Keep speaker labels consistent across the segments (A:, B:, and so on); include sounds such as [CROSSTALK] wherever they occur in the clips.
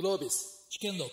A: Clovis, Chickenlock.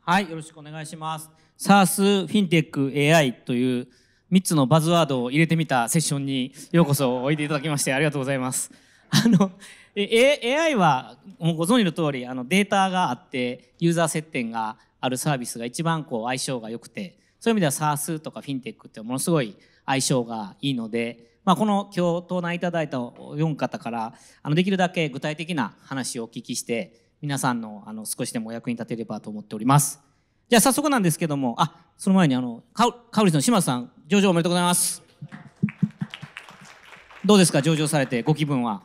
A: はい、よろしくお願いします。サースフィンテック AI という3つのバズワードを入れてみたセッションにようこそおいでいただきましてありがとうございます。あの、A、AI はご存知の通りあのデータがあってユーザー接点があるサービスが一番こう相性が良くてそういう意味では SARS とか FinTech ってものすごい相性がいいのでまあ、この今日登壇いただいた4方からあのできるだけ具体的な話をお聞きして皆さんのあの少しでもお役に立てればと思っております。じゃあ早速なんですけどもあその前にあのカウリスの島津さん上場おめでとうございます。
B: どうですか上場されてご気分は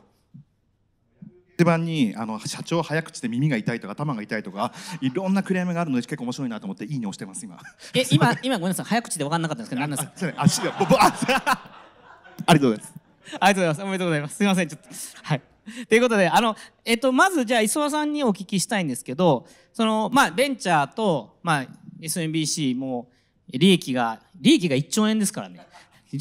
B: 一番にあの社長早口で耳が痛いとか頭が痛いとかいろんなクレームがあるので結構面白いなと思っていいね押してます今
A: え今今ごめんなさい早口で分かんなかったんですけど何なんですかあ [LAUGHS] ありがとうございますありがとうございますおめでとうございますすいませんちょっとはいということであの、えっと、まずじゃあ磯和さんにお聞きしたいんですけどその、まあ、ベンチャーと、まあ、SMBC も利益が利益が1兆円ですからね [LAUGHS]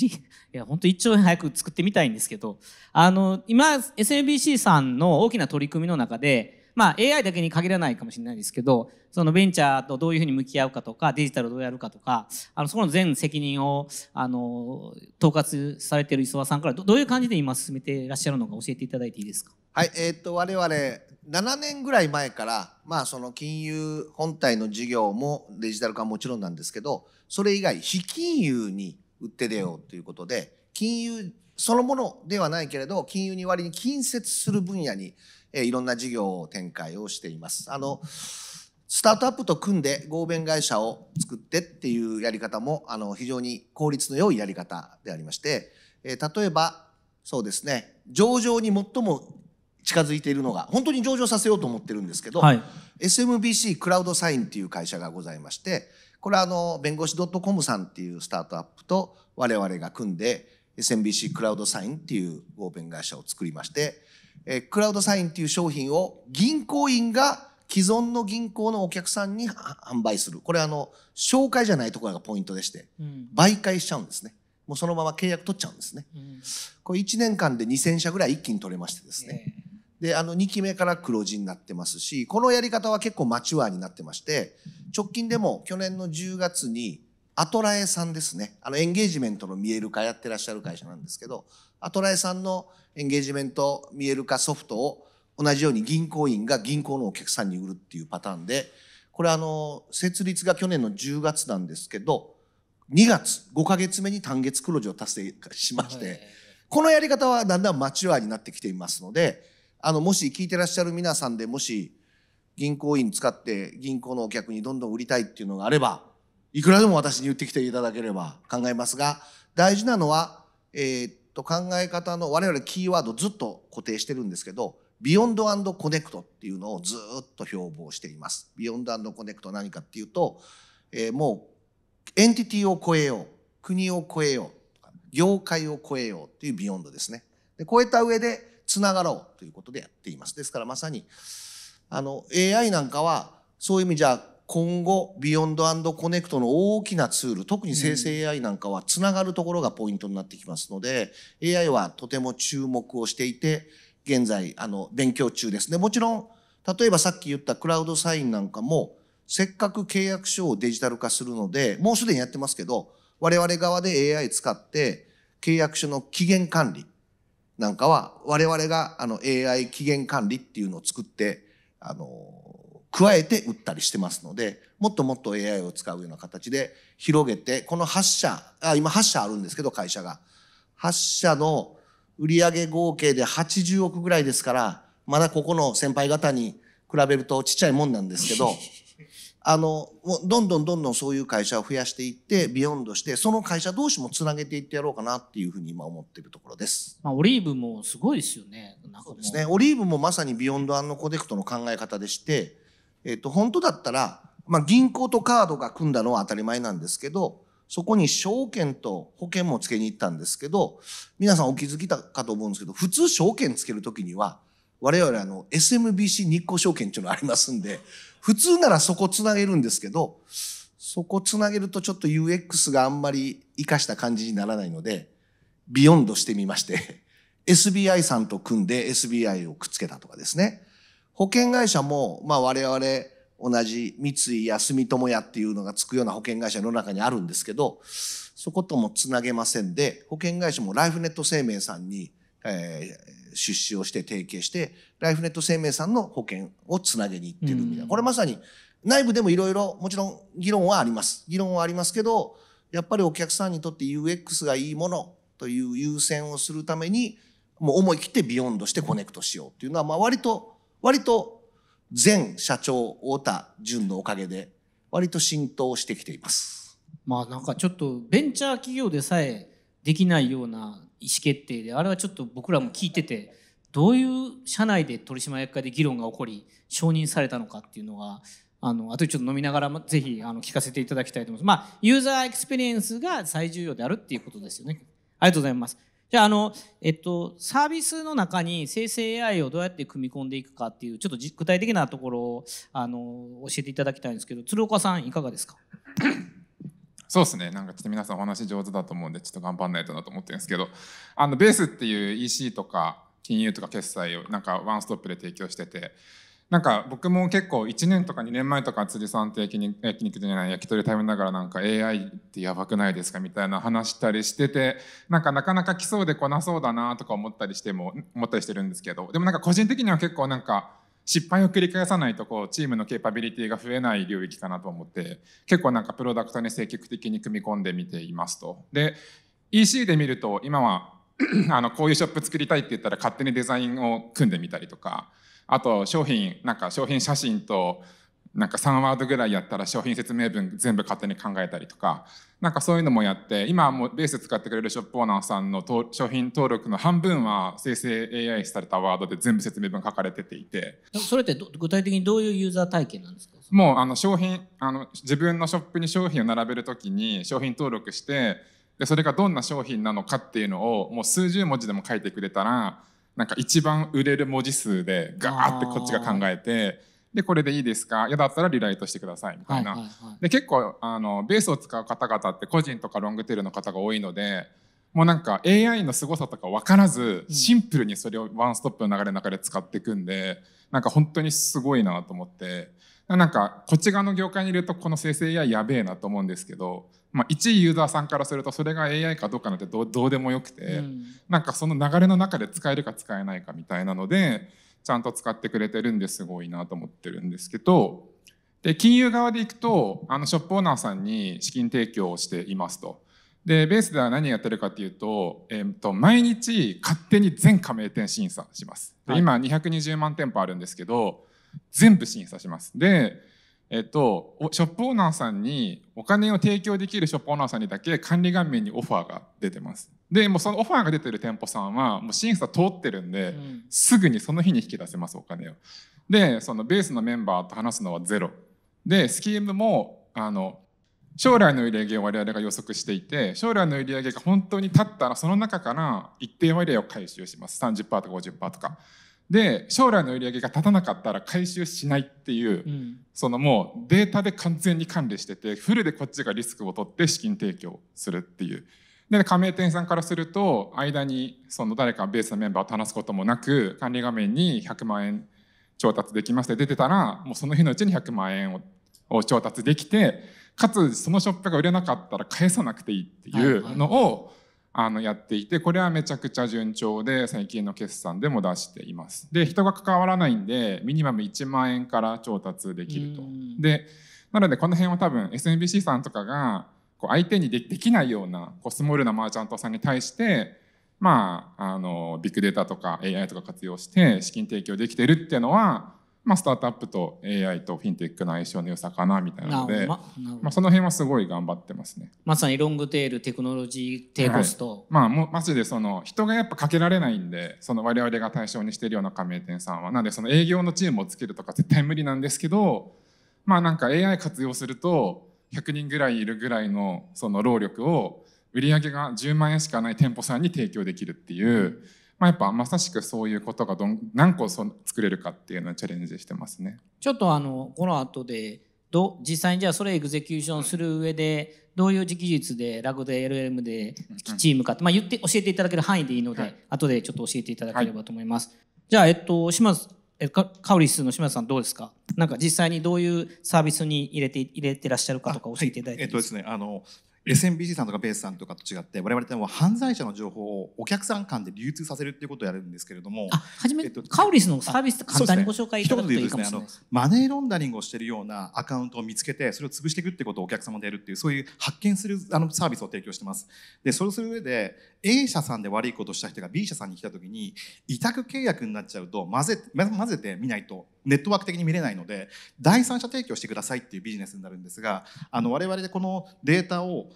A: いや本当1兆円早く作ってみたいんですけどあの今 SMBC さんの大きな取り組みの中でまあ、AI だけに限らないかもしれないですけどそのベンチャーとどういうふうに向き合うかとかデジタルをどうやるかとかあのそこの全責任をあの統括されてる磯和さんか
C: らどういう感じで今進めていらっしゃるのか教えていただいていいですかはいえー、っと我々7年ぐらい前から、まあ、その金融本体の事業もデジタル化はもちろんなんですけどそれ以外非金融に売って出ようということで金融そのものではないけれど金融に割に近接する分野にえいろんな事業を展開をしています。あのスタートアップと組んで合弁会社を作ってっていうやり方もあの非常に効率の良いやり方でありまして、え例えばそうですね上場に最も近づいているのが本当に上場させようと思ってるんですけど、はい、SMBC クラウドサインっていう会社がございましてこれはあの弁護士 .com さんっていうスタートアップと我々が組んで SMBC クラウドサインっていう合弁会社を作りましてえクラウドサインっていう商品を銀行員が既存の銀行のお客さんに販売する。これあの、紹介じゃないところがポイントでして、うん、媒介しちゃうんですね。もうそのまま契約取っちゃうんですね。うん、これ1年間で2000社ぐらい一気に取れましてですね。えー、で、あの、2期目から黒字になってますし、このやり方は結構マチュアになってまして、直近でも去年の10月にアトラエさんですね。あの、エンゲージメントの見える化やってらっしゃる会社なんですけど、アトラエさんのエンゲージメント見える化ソフトを同じように銀行員が銀行のお客さんに売るっていうパターンで、これあの、設立が去年の10月なんですけど、2月、5ヶ月目に単月黒字を達成しまして、このやり方はだんだんマチュアになってきていますので、あの、もし聞いてらっしゃる皆さんでもし、銀行員使って銀行のお客にどんどん売りたいっていうのがあれば、いくらでも私に言ってきていただければ考えますが、大事なのは、えー、と考え方の我々キーワードずっと固定してるんですけど、ビヨンドコネクトっていうのをずっと標榜しています。ビヨンドコネクト何かっていうと、えー、もうエンティティを超えよう、国を超えよう、業界を超えようっていうビヨンドですね。で超えた上でつながろうということでやっています。ですからまさに、あの AI なんかはそういう意味じゃ今後ビヨンドコネクトの大きなツール特に生成 AI なんかはつながるところがポイントになってきますので、うん、AI はとても注目をしていて現在あの勉強中ですねもちろん例えばさっき言ったクラウドサインなんかもせっかく契約書をデジタル化するのでもうすでにやってますけど我々側で AI 使って契約書の期限管理なんかは我々があの AI 期限管理っていうのを作ってあの加えて売ったりしてますので、もっともっと AI を使うような形で広げて、この8社、あ今8社あるんですけど、会社が。8社の売上合計で80億ぐらいですから、まだここの先輩方に比べるとちっちゃいもんなんですけど、[LAUGHS] あの、どんどんどんどんそういう会社を増やしていって、ビヨンドして、その会社同士もつなげていってやろうかなっていうふうに今思ってるところです。まあ、オリーブもすごいですよね。そうですね。オリーブもまさにビヨンドアンコネクトの考え方でして、えっと、本当だったら、まあ、銀行とカードが組んだのは当たり前なんですけど、そこに証券と保険もつけに行ったんですけど、皆さんお気づきだかと思うんですけど、普通証券つけるときには、我々あの SMBC 日興証券っていうのありますんで、普通ならそこつなげるんですけど、そこつなげるとちょっと UX があんまり活かした感じにならないので、ビヨンドしてみまして、SBI [LAUGHS] さんと組んで SBI をくっつけたとかですね。保険会社も、まあ我々同じ三井や住友屋っていうのがつくような保険会社の中にあるんですけど、そこともつなげませんで、保険会社もライフネット生命さんに、えー、出資をして提携して、ライフネット生命さんの保険をつなげに行ってるみたいな。これまさに内部でもいろいろ、もちろん議論はあります。議論はありますけど、やっぱりお客さんにとって UX がいいものという優先をするために、もう思い切ってビヨンドしてコネクトしようっていうのは、まあ割と割と前社長太田淳のおかげで割と浸透してきています。まあなんかちょっとベンチャー企業でさえできないような意思決定
A: であれはちょっと僕らも聞いててどういう社内で取締役会で議論が起こり承認されたのかっていうのはあの後でちょっと飲みながらぜひあの聞かせていただきたいと思います。まあユーザーエクスペリエンスが最重要であるっていうことですよね。ありがとうございます。じゃあ、あの、えっと、サービスの中に生成 AI をどうやって組み込んでいくかっていう、ちょっと具体的なと
D: ころを、あの、教えていただきたいんですけど、鶴岡さん、いかがですか [LAUGHS] そうですね。なんかちょっと皆さんお話上手だと思うんで、ちょっと頑張んないとなと思ってるんですけど、あの、ベースっていう EC とか、金融とか決済をなんかワンストップで提供してて、なんか僕も結構1年とか2年前とか辻さんと焼焼肉じゃない焼き鳥食べながらなんか AI ってやばくないですかみたいな話したりしててなんかなかなか来そうで来なそうだなとか思ったりしても思ったりしてるんですけどでもなんか個人的には結構なんか失敗を繰り返さないとこうチームのケーパビリティが増えない領域かなと思って結構なんかプロダクトに積極的に組み込んでみていますと。で EC で見ると今は [CLEARS THROAT] あのこういうショップ作りたいって言ったら勝手にデザインを組んでみたりとかあと商品、なんか商品写真と、なんか3ワードぐらいやったら商品説明文全部勝手に考えたりとか、なんかそういうのもやって、今もベース使ってくれるショップオーナーさんの商品登録の半分は生成 AI されたワードで全部説明文書かれてていて。それって具体的にどういうユーザー体験なんですかもうあの商品、あの自分のショップに商品を並べるときに商品登録して、でそれがどんな商品なのかっていうのをもう数十文字でも書いてくれたらなんか一番売れる文字数でガーってこっちが考えてでこれでいいですか嫌だったらリライトしてくださいみたいな、はいはいはい、で結構あのベースを使う方々って個人とかロングテールの方が多いのでもうなんか AI の凄さとか分からずシンプルにそれをワンストップの流れの中で使っていくんで、なんか本当にすごいなと思って。なんかこっち側の業界にいるとこの生成 AI やべえなと思うんですけど、まあ、一ユーザーさんからするとそれが AI かどうかなんてどうでもよくて、うん、なんかその流れの中で使えるか使えないかみたいなのでちゃんと使ってくれてるんですごいなと思ってるんですけどで金融側でいくとあのショップオーナーさんに資金提供をしていますと。でベースでは何やってるかっていうと,、えー、と毎日勝手に全加盟店審査します。で今220万店舗あるんですけど全部審査します。で、えっと、ショップオーナーさんに、お金を提供できるショップオーナーさんにだけ管理顔面にオファーが出てます。で、もうそのオファーが出てる店舗さんは、もう審査通ってるんで、うん、すぐにその日に引き出せます、お金を。で、そのベースのメンバーと話すのはゼロ。で、スキームも、あの、将来の売り上げを我々が予測していて将来の売り上げが本当に立ったらその中から一定割合を回収します30%とか50%とかで将来の売り上げが立たなかったら回収しないっていう、うん、そのもうデータで完全に管理しててフルでこっちがリスクを取って資金提供するっていう。で加盟店さんからすると間にその誰かベースのメンバーを話すこともなく管理画面に100万円調達できまして出てたらもうその日のうちに100万円を調達できてかつそのショップが売れなかったら返さなくていいっていうのをあのやっていてこれはめちゃくちゃ順調で最近の決算でも出していますで人が関わらないんでミニマム1万円から調達できるとでなのでこの辺は多分 SMBC さんとかがこう相手にできないようなこうスモールなマーチャントさんに対してまああのビッグデータとか AI とか活用して資金提供できてるっていうのはまあ、スタートアップと AI とフィンテックの相性の良さかなみたいなのでまあ、その辺はすごい頑張ってますねまさにロングテールテクノロジー低コスト、はい、まあもうマジでその人がやっぱかけられないんでその我々が対象にしてるような加盟店さんはなんでその営業のチームをつけるとか絶対無理なんですけどまあなんか AI 活用すると100人ぐらいいるぐらいのその労力を売り上げが10万円しかない店舗さんに提供できるっていうまあ、やっぱまさしくそういうことがどん何個そ作れるかっていうのをチャレンジしてますね。
A: ちょっとあのこの後でど実際にじゃあそれエグゼキューションする上でどういう技術でラグで LM でチームかって、まあ、言って教えていただける範囲でいいので、はい、後でちょっと教えていただければと思います。はい、じゃあ、えっと、島津えカカウリスの島津さんどうで
B: すかなんか実際にどういうサービスに入れて入れてらっしゃるかとか教えていただいて、はい、えっとですねあの SMBC さんとかベースさんとかと違って我々っても犯罪者の情報をお客さん間で流通させるっていうことをやるんですけれどもあはめ、えっと、カオリスのサービス簡単にご紹介いただくといいかもしれないです、ね、マネーロンダリングをしているようなアカウントを見つけてそれを潰していくってことをお客様でやるっていうそういう発見するあのサービスを提供してますでそれをする上で A 社さんで悪いことをした人が B 社さんに来た時に委託契約になっちゃうと混ぜ混ぜてみないとネットワーク的に見れないので第三者提供してくださいっていうビジネスになるんですがあの我々でこのデータを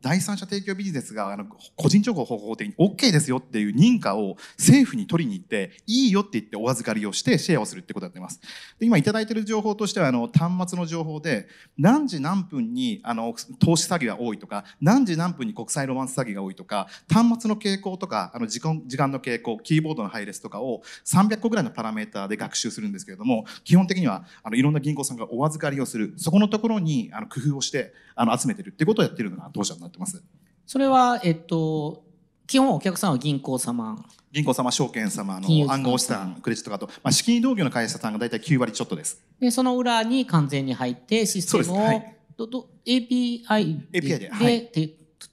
B: 第三者提供ビジネスがあの個人情報保護法的に OK ですよっていう認可を政府に取りに行っていいよって言ってお預かりをしてシェアをするってことやってますで今頂いてる情報としてはあの端末の情報で何時何分にあの投資詐欺が多いとか何時何分に国際ロマンス詐欺が多いとか端末の傾向とかあの時間時間の傾向キーボードの配列とかを300個ぐらいのパラメーターで学習するんですけれども基本的にはあのいろんな銀行さんがお預かりをするそこのところにあの工夫をしてあの集めてるってことをやってるのが当社のなってます。
A: それは、えっと、基本お客さんは銀行様。
B: 銀行様、証券様の暗号資産、クレジットカード、まあ、資金同業の会社さんが大体9割ちょっとです。
A: で、その裏に完全に入ってシステムを、はい、どど API で API で、はい、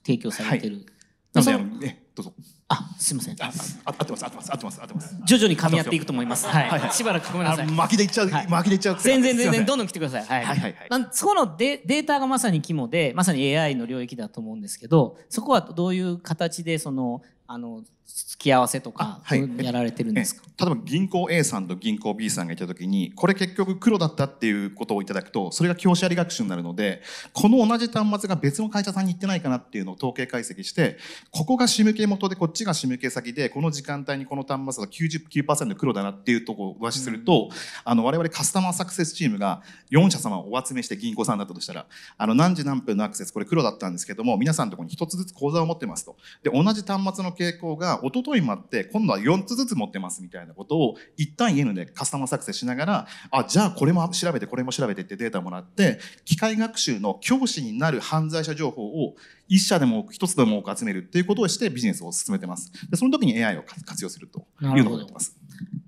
B: 提供されてる。はい、なので、え、どうぞ。あ、すみません。あ、あ合ってます、合ってます、合ってます、合ってます。徐々に噛み合っていくと思います。はい、しばらくごめんなさい。巻きでいっちゃう、はい、巻きでいっちゃう。
A: 全然全然どんどん来てください。はい、はい、はい。なんそこのデデータがまさに肝で、まさに AI の領域だと思うんですけど、そこはどういう形でそのあの
B: 付き合わせとか、やられてるんですか例えば銀行 A さんと銀行 B さんがいた時にこれ結局黒だったっていうことをいただくとそれが教師あり学習になるのでこの同じ端末が別の会社さんに行ってないかなっていうのを統計解析してここが仕向け元でこっちが仕向け先でこの時間帯にこの端末が99%黒だなっていうとこを上しすると、うん、あの我々カスタマーサクセスチームが4社様をお集めして銀行さんだったとしたらあの何時何分のアクセスこれ黒だったんですけども皆さんのところに1つずつ口座を持ってますと。で同じ端末の傾向が一昨日もあって今度は4つずつ持ってますみたいなことを一旦 EN でカスタマー作成しながらあじゃあこれも調べてこれも調べてってデータもらって機械学習の教師になる犯罪者情報を1社でも1つでも多く集めるっていうことをしてビジネスを進めてますでその時に AI を活用するというのをやってます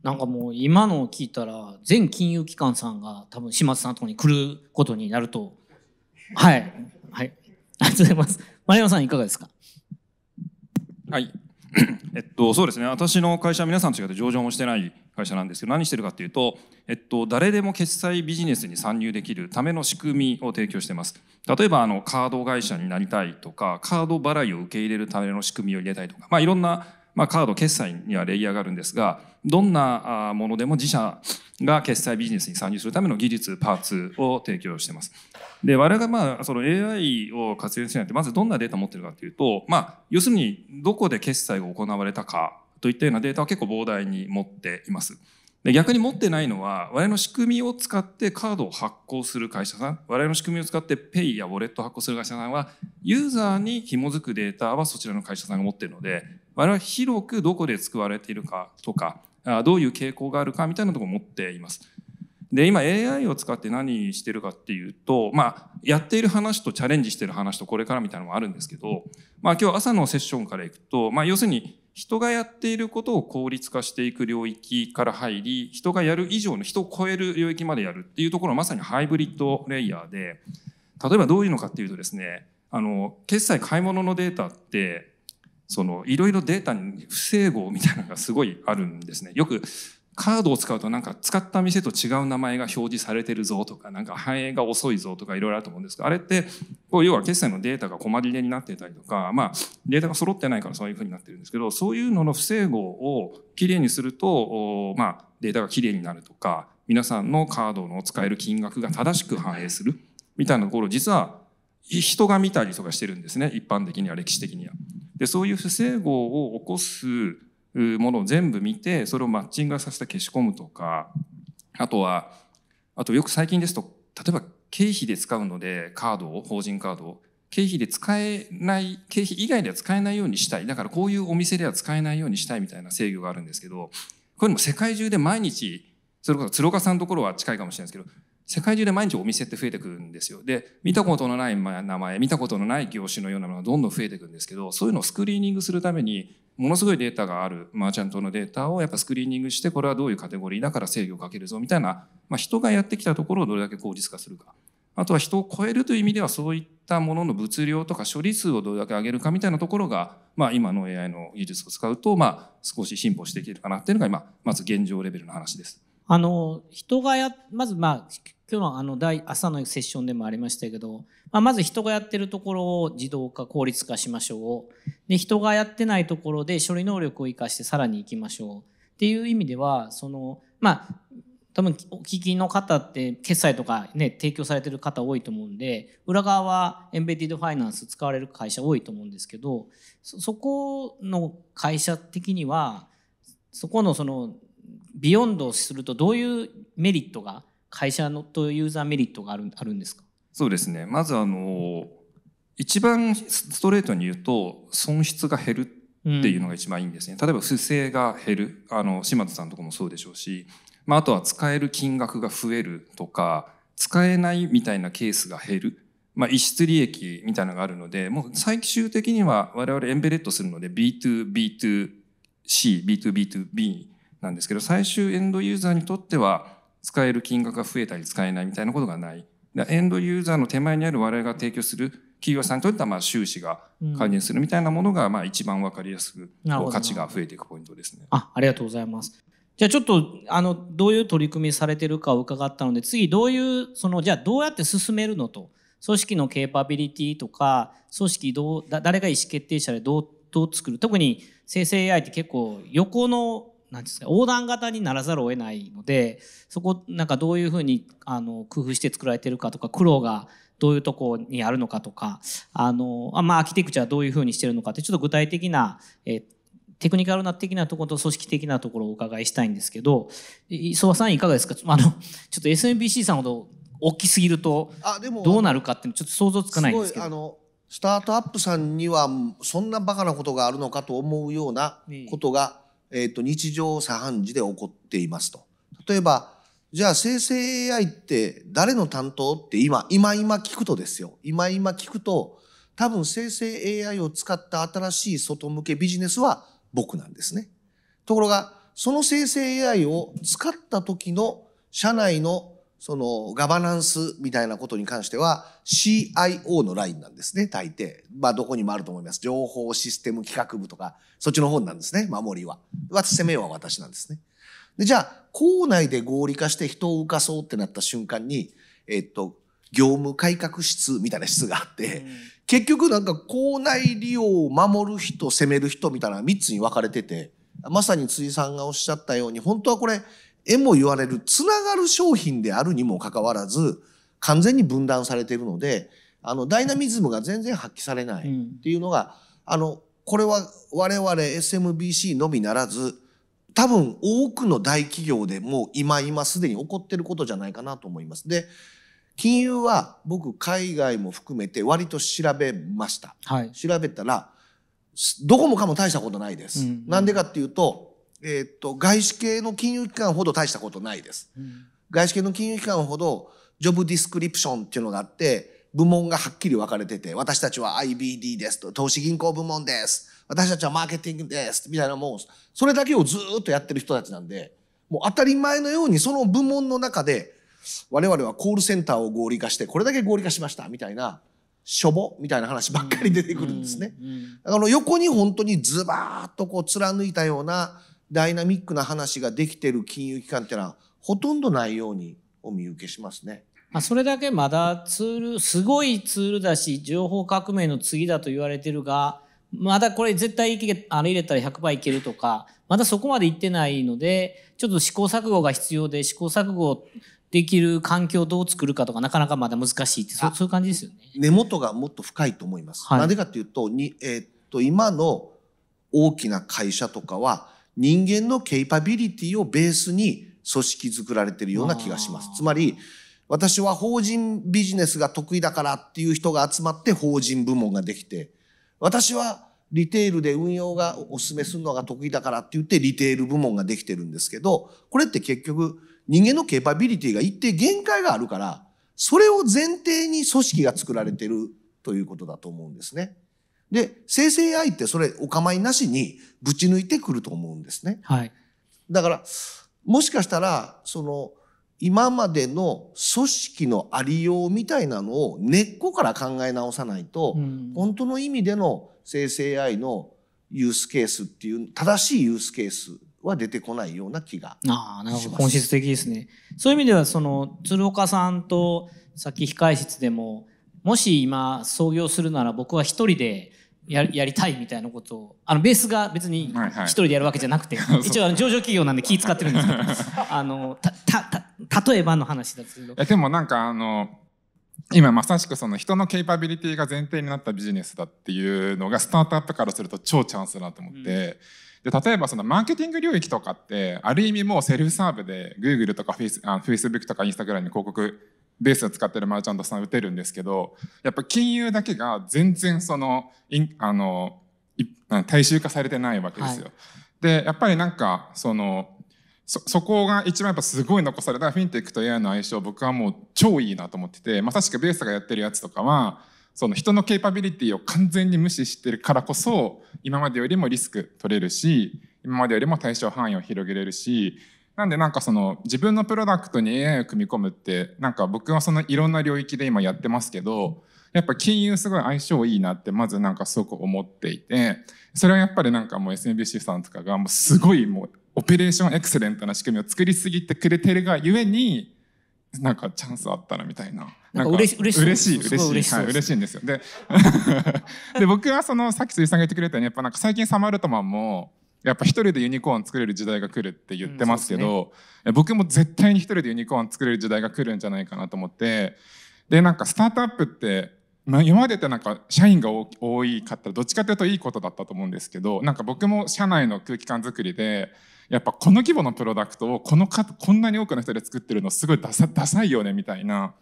B: なんかもう今のを聞いたら全金融機関さんが
A: 多分島津さんのとこに来ることになるとはいはいありがとうございます丸山さんいかがですか
E: はい [COUGHS] えっと、そうですね私の会社は皆さんと違って上場もしてない会社なんですけど何してるかっていうと、えっと、誰でも決済ビジネスに参入できるための仕組みを提供してます例えばあのカード会社になりたいとかカード払いを受け入れるための仕組みを入れたいとか、まあ、いろんなまあ、カード決済にはレイヤーがあるんですが、どんなものでも自社が決済ビジネスに参入するための技術、パーツを提供しています。で、我々がまあ、その AI を活用するにあって、まずどんなデータを持ってるかというと、まあ、要するにどこで決済が行われたかといったようなデータは結構膨大に持っています。で逆に持ってないのは、我々の仕組みを使ってカードを発行する会社さん、我々の仕組みを使ってペイやウォレットを発行する会社さんは、ユーザーに紐づくデータはそちらの会社さんが持っているので、我々は広くどこで救われているかとかどういう傾向があるかみたいなところを持っています。で今 AI を使って何してるかっていうと、まあ、やっている話とチャレンジしてる話とこれからみたいなのもあるんですけど、まあ、今日朝のセッションからいくと、まあ、要するに人がやっていることを効率化していく領域から入り人がやる以上の人を超える領域までやるっていうところはまさにハイブリッドレイヤーで例えばどういうのかっていうとですねあの決済買い物のデータってそのいろいろデータに不整合みたいなのがすごいあるんですね。よくカードを使うとなんか使った店と違う名前が表示されてるぞとかなんか反映が遅いぞとかいろいろあると思うんですけどあれってこう要は決済のデータが細切れになってたりとかまあデータが揃ってないからそういうふうになってるんですけどそういうのの不整合をきれいにするとまあデータがきれいになるとか皆さんのカードの使える金額が正しく反映するみたいなところ実は人が見たりとかしてるんですね一般的には歴史的には。でそういう不整合を起こすものを全部見てそれをマッチングさせて消し込むとかあとはあとよく最近ですと例えば経費で使うのでカードを法人カードを経費で使えない経費以外では使えないようにしたいだからこういうお店では使えないようにしたいみたいな制御があるんですけどこれも世界中で毎日それこそ鶴岡さんのところは近いかもしれないですけど世界中で毎日お店って増えてくるんですよ。で、見たことのない名前、見たことのない業種のようなものがどんどん増えていくんですけど、そういうのをスクリーニングするために、ものすごいデータがあるマーチャントのデータをやっぱスクリーニングして、これはどういうカテゴリーだから制御をかけるぞみたいな、まあ、人がやってきたところをどれだけ効率化するか。あとは人を超えるという意味では、そういったものの物量とか処理数をどれだけ上げるかみたいなところが、まあ、今の AI の技術を使うと、まあ、少し進歩していけるかなっていうのが今、まず現状レベルの話です。
A: あの、人がや、まずまあ、今日のあの第朝のセッションでもありましたけど、まあ、まず人がやってるところを自動化効率化しましょうで人がやってないところで処理能力を生かしてさらにいきましょうっていう意味ではそのまあ多分お聞きの方って決済とかね提供されてる方多いと思うんで裏側はエンベディドファイナンス使われる会社多いと思うんですけどそこの会社的にはそこのそのビヨンドをするとどういうメリットが会社のとユーザーメリットがあるあるんですか
E: そうですねまずあの一番ストレートに言うと損失が減るっていうのが一番いいんですね、うん、例えば不正が減るあの島津さんとかもそうでしょうし、まあ、あとは使える金額が増えるとか使えないみたいなケースが減るまあ、逸失利益みたいなのがあるので、もう最終的には我々エンベレットするので B2B2C、B2B2B なんですけど、最終エンドユーザーにとっては使える金額が増えたり使えないみたいなことがない。エンドユーザーの手前にある我々が提供する企業さんにとってはまあ収支が加元するみたいなものがまあ一番分かりやすく価値が増えていくポイントですね。
A: あありがとうございます。じゃあちょっとあのどういう取り組みされてるかを伺ったので次どういうそのじゃあどうやって進めるのと組織のケーパビリティとか組織どうだ誰が意思決定者でどうどう作る特に生成 AI って結構横のなんですか横断型にならざるを得ないのでそこなんかどういうふうにあの工夫して作られてるかとか苦労がどういうとこにあるのかとかあのまあアーキテクチャはどういうふうにしてるのかってちょっと具体的な、えテクニカルな的なところと組織的なところをお伺いしたいんですけど磯和さんいかがですかあのちょっと SMBC さんほ
C: ど大きすぎるとどうなるかってちょっと想像つかないんですけどスタートアップさんにはそんなバカなことがあるのかと思うようなことがえーと、と日常茶飯事で起こっていますと。例えば、じゃあ生成 AI って誰の担当って今、今今聞くとですよ。今今聞くと、多分生成 AI を使った新しい外向けビジネスは僕なんですね。ところが、その生成 AI を使った時の社内のそのガバナンスみたいなことに関しては CIO のラインなんですね、大抵。まあどこにもあると思います。情報システム企画部とか、そっちの方なんですね、守りは。私、攻めは私なんですね。で、じゃあ、校内で合理化して人を浮かそうってなった瞬間に、えっと、業務改革室みたいな室があって、うん、結局なんか校内利用を守る人、攻める人みたいな3つに分かれてて、まさに辻さんがおっしゃったように、本当はこれ、えも言われるつながる商品であるにもかかわらず完全に分断されているのであのダイナミズムが全然発揮されないっていうのが、あのこれは我々 SMBC のみならず多分多くの大企業でもう今今すでに起こってることじゃないかなと思います。で金融は僕海外も含めて割と調べました、はい、調べたらどこもかも大したことないです。な、うんでかっていうとえっと、外資系の金融機関ほど大したことないです。うん、外資系の金融機関ほど、ジョブディスクリプションっていうのがあって、部門がはっきり分かれてて、私たちは IBD ですと、投資銀行部門です、私たちはマーケティングです、みたいなもん、それだけをずっとやってる人たちなんで、もう当たり前のようにその部門の中で、我々はコールセンターを合理化して、これだけ合理化しました、みたいな、しょぼみたいな話ばっかり出てくるんですね。あの横に本当にズバーっとこう貫いたような、ダイナミックな話ができてる金融機関っていうのはほとんどないようにお見受けしますね。
A: まあ、それだけまだツール、すごいツールだし、情報革命の次だと言われてるが、まだこれ絶対いあれ入れたら100倍いけるとか、まだそこまでいってないので、ちょっと試行錯誤が必要で、試行錯誤できる環境
C: をどう作るかとか、なかなかまだ難しいってそ、そういう感じですよね。根元がもっと深いと思います。な、ぜ、かというと、にえー、っと、今の大きな会社とかは、人間のケイパビリティをベースに組織作られてるような気がします。つまり、私は法人ビジネスが得意だからっていう人が集まって法人部門ができて、私はリテールで運用がお勧めするのが得意だからって言ってリテール部門ができてるんですけど、これって結局人間のケイパビリティが一定限界があるから、それを前提に組織が作られてるということだと思うんですね。で、生成 AI ってそれお構いなしにぶち抜いてくると思うんですね。はい。だから、もしかしたら、その、今までの組織のありようみたいなのを根っこから考え直さないと、本当の意味での生成 AI のユースケースっていう、正しいユースケースは出てこないような気がああ、なるほど。本質的ですね。
A: そういう意味では、その、鶴岡さんと、さっき控え室でも、もし今創業するなら僕は一人でややりたいみたいなことをあのベースが別に一人でやるわけじゃなくて、はいはい、一応あ
D: の上場企業なんで気使ってるんですけど [LAUGHS]
A: あのたたた例えばの話だけど。
D: いでもなんかあの今まさしくその人のケイパビリティが前提になったビジネスだっていうのがスタートアップからすると超チャンスだと思って、うん、で例えばそのマーケティング領域とかってある意味もうセルフサーブで Google とか Facebook とか Instagram に広告ベースを使ってるマルチャントさん打てるんですけど、やっぱ金融だけが全然その、あの、大衆化されてないわけですよ。はい、で、やっぱりなんか、その、そ、そこが一番やっぱすごい残されたフィンテックと AI の相性、僕はもう超いいなと思ってて、まさしくベースがやってるやつとかは、その人のケーパビリティを完全に無視してるからこそ、今までよりもリスク取れるし、今までよりも対象範囲を広げれるし、なんでなんかその自分のプロダクトに AI を組み込むってなんか僕はそのいろんな領域で今やってますけどやっぱ金融すごい相性いいなってまずなんかすごく思っていてそれはやっぱりなんかもう SMBC さんとかがもうすごいもうオペレーションエクセレントな仕組みを作りすぎてくれてるがゆえになんかチャンスあったらみたいな。なんか嬉しい嬉しい嬉しい、嬉しい,、はい、嬉しいんですよ。で [LAUGHS] で僕はそのさっき鈴井さんが言ってくれたようにやっぱなんか最近サマルトマンもやっぱ一人でユニコーン作れる時代が来るって言ってますけど、うんね、僕も絶対に一人でユニコーン作れる時代が来るんじゃないかなと思ってでなんかスタートアップって、まあ、今までってなんか社員が多いかったらどっちかというといいことだったと思うんですけどなんか僕も社内の空気感作りでやっぱこの規模のプロダクトをこのかこんなに多くの人で作ってるのすごいダサダサいよねみたいな。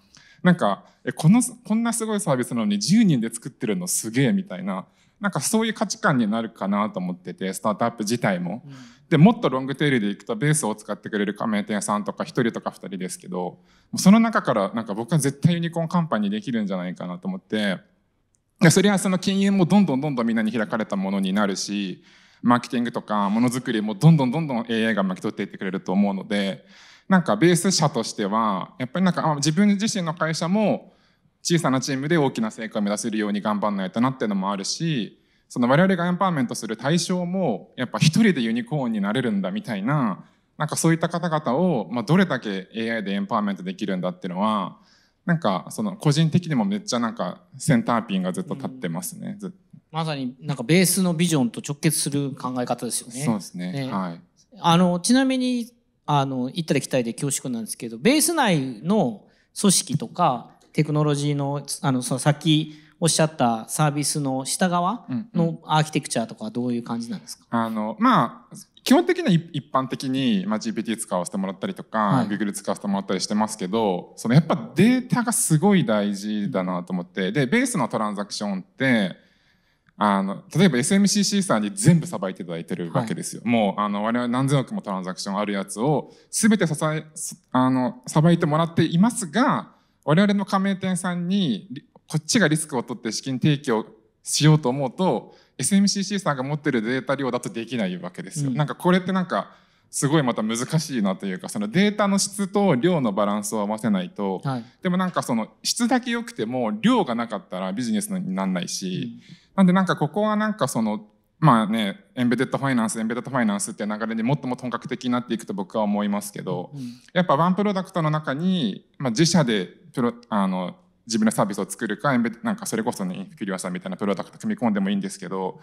D: なんかえこのこんなすごいサービスなのに10人で作ってるのすげえみたいななんかそういう価値観になるかなと思ってて、スタートアップ自体も。うん、で、もっとロングテールでいくと、ベースを使ってくれる加盟店さんとか、1人とか2人ですけど、その中から、なんか僕は絶対ユニコーンカンパニーできるんじゃないかなと思って、でそれはその金融もどんどんどんどんみんなに開かれたものになるし、マーケティングとかものづくりもどんどんどんどん AI が巻き取っていってくれると思うので、なんかベース社としては、やっぱりなんか自分自身の会社も、小さなチームで大きな成果を目指せるように頑張んないとなっていうのもあるし、その我々がエンパワーメントする対象も、やっぱ一人でユニコーンになれるんだみたいな、なんかそういった方々を、まあ、どれだけ AI でエンパワーメントできるんだっていうのは、なんかその個人的にもめっちゃなんかセンターピンがずっと立ってますね、うん、
A: まさにな
D: んかベースのビジョンと直結する考え方ですよね。そうですね。ねはい。
A: あの、ちなみに、あの、行ったり来たりで恐縮なんですけど、ベース内の組織とか、テクノロジーのあのそのさっきおっしゃったサービスの下側のアーキテクチャとかどういう感じなんですか、
D: うんうん、あのまあ基本的には一般的に、まあ、GPT 使わせてもらったりとか、はい、Google 使わせてもらったりしてますけどそのやっぱデータがすごい大事だなと思ってでベースのトランザクションってあの例えば SMCC さんに全部さばいていただいてるわけですよ、はい、もうあの我々何千億もトランザクションあるやつを全てささあのさばいてもらっていますが我々の加盟店さんにこっちがリスクを取って資金提供しようと思うと SMCC さんが持ってるデータ量だとできないわけですよ。うん、なんかこれってなんかすごいまた難しいなというかそのデータの質と量のバランスを合わせないと、はい、でもなんかその質だけ良くても量がなかったらビジネスにならないし、うん、なんでなんかここはなんかそのまあね、エンベデッドファイナンスエンベデッドファイナンスっていう流れにもっとも本格的になっていくと僕は思いますけど、うん、やっぱワンプロダクトの中に、まあ、自社でプロあの自分のサービスを作るかエンベなんかそれこそねインフィリアさんみたいなプロダクト組み込んでもいいんですけど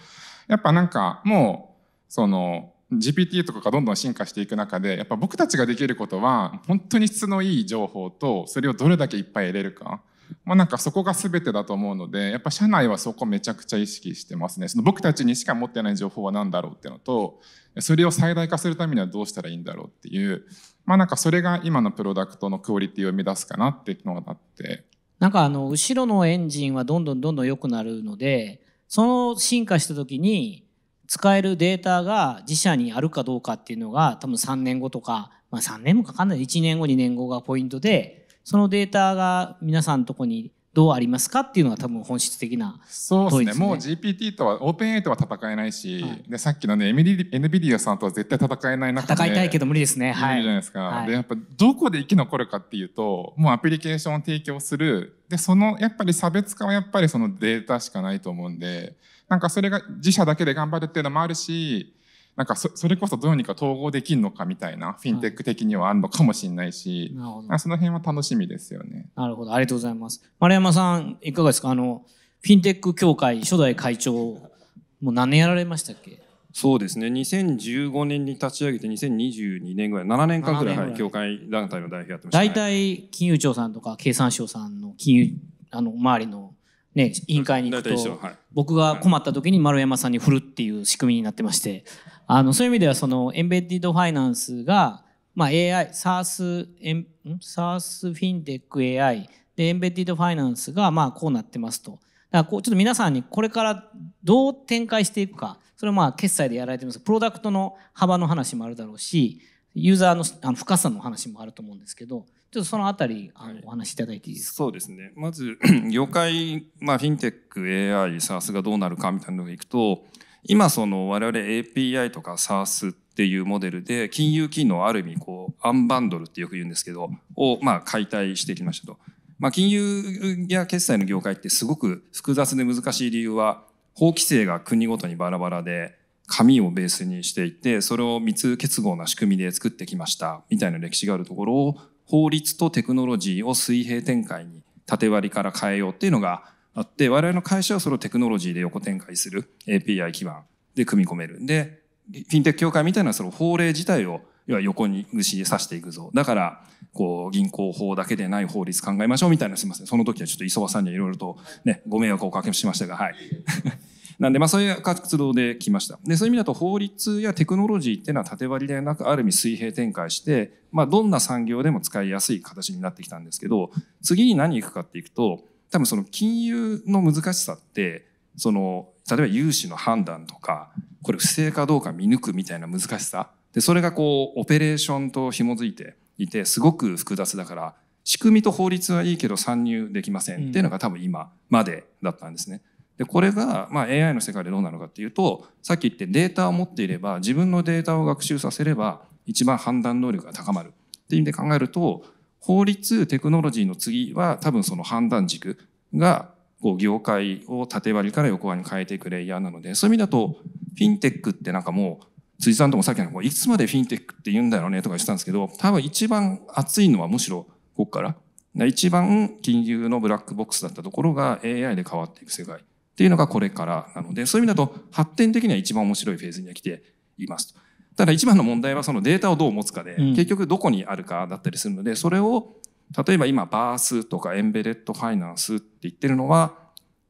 D: やっぱなんかもうその GPT とかがどんどん進化していく中でやっぱ僕たちができることは本当に質のいい情報とそれをどれだけいっぱい得れるか。まあ、なんかそこが全てだと思うのでやっぱ社内はそこめちゃくちゃ意識してますねその僕たちにしか持ってない情報は何だろうっていうのとそれを最大化するためにはどうしたらいいんだろうっていうまあなんかそれが今のプロダクトのクオリティを生み出すかなっていうのがあって
A: なんかあの後ろのエンジンはどんどんどんどん良くなるのでその進化した時に使えるデータが自社にあるかどうかっていうのが多分3年後とか、まあ、3年もかかんない1年後2年後がポイントでそのデータが皆さんのとこにどうありますかっていうのが多分本質的な、ね、そうですねもう
D: GPT とはオープン AI とは戦えないし、はい、でさっきのね NVIDIA さんとは絶対戦えない中で戦いたいけど無理ですねはいじゃないですか、はい、でやっぱどこで生き残るかっていうともうアプリケーションを提供するでそのやっぱり差別化はやっぱりそのデータしかないと思うんでなんかそれが自社だけで頑張るっていうのもあるしなんかそそれこそどうにか統合できるのかみたいな、フィンテック的にはあるのかもしれないし、はい、その辺は楽しみですよね。なるほど、ありがとうございます。丸山さん、いかがですかあの、フィンテック協会初代会
E: 長、もう何年やられましたっけそうですね2015年に立ち上げて2022年ぐらい7年間ぐらいはい、協会団体の代表やってました、ね、大
A: 体金融庁さんとか経産省さんの金融あの周りの、ね、委員会に行くと、はい、僕が困った時に丸山さんに振るっていう仕組みになってましてあのそういう意味ではそのエンベッディドファイナンスが、まあ、AI、サース、s SARS フィンテック AI でエンベッディドファイナンスがまあこうなってますと。だからこうちょっと皆さんにこれからどう展開していくか、それはまあ決済でやられてますプロダクトの幅の話もあるだろうし、ユーザーのあの深さの話もあると思うんですけど、ちょっとそのあたり、あお話しい
E: ただいていいですか。そうですね。まず、業 [CLEARS THROAT] 界、まあ、フィンテック、AI、SaaS がどうなるかみたいなのがいくと、今その我々 API とか SaaS っていうモデルで金融機能ある意味こうアンバンドルってよく言うんですけどをまあ解体してきましたと。まあ、金融や決済の業界ってすごく複雑で難しい理由は法規制が国ごとにバラバラで紙をベースにしていてそれを密結合な仕組みで作ってきましたみたいな歴史があるところを法律とテクノロジーを水平展開に縦割りから変えようっていうのがあって、我々の会社はそれをテクノロジーで横展開する API 基盤で組み込める。で、フィンテック協会みたいなその法令自体を要は横に串刺していくぞ。だから、こう、銀行法だけでない法律考えましょうみたいな、すみません。その時はちょっと磯場さんにはいろいろとね、ご迷惑をおかけしましたが、はい。[LAUGHS] なんで、まあそういう活動で来ました。で、そういう意味だと法律やテクノロジーっていうのは縦割りではなく、ある意味水平展開して、まあどんな産業でも使いやすい形になってきたんですけど、次に何行くかっていくと、多分その金融の難しさって、その、例えば融資の判断とか、これ不正かどうか見抜くみたいな難しさ。で、それがこう、オペレーションと紐づいていて、すごく複雑だから、仕組みと法律はいいけど参入できませんっていうのが多分今までだったんですね。で、これが、まあ AI の世界でどうなのかっていうと、さっき言ってデータを持っていれば、自分のデータを学習させれば、一番判断能力が高まるっていう意味で考えると、法律、テクノロジーの次は多分その判断軸がこう業界を縦割りから横割りに変えていくレイヤーなので、そういう意味だと、フィンテックってなんかもう、辻さんともさっきの、いつまでフィンテックって言うんだろうねとか言ってたんですけど、多分一番熱いのはむしろここから。一番金融のブラックボックスだったところが AI で変わっていく世界っていうのがこれからなので、そういう意味だと発展的には一番面白いフェーズに来ていますと。ただ一番の問題はそのデータをどう持つかで、結局どこにあるかだったりするので、それを、例えば今、バースとかエンベレットファイナンスって言ってるのは、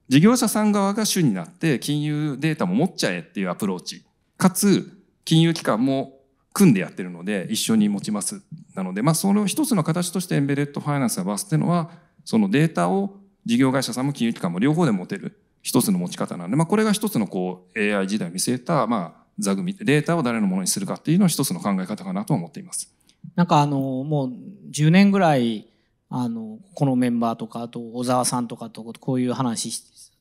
E: 事業者さん側が主になって金融データも持っちゃえっていうアプローチ。かつ、金融機関も組んでやってるので一緒に持ちます。なので、まあその一つの形としてエンベレットファイナンスやバースっていうのは、そのデータを事業会社さんも金融機関も両方で持てる一つの持ち方なんで、まあこれが一つのこう AI 時代を見据えた、まあ座組データを誰のものにするかっていうのは一つの考え方かなと思っています。なんかあのもう10年ぐらいあの
A: このメンバーとかあと小沢さんとかとこういう話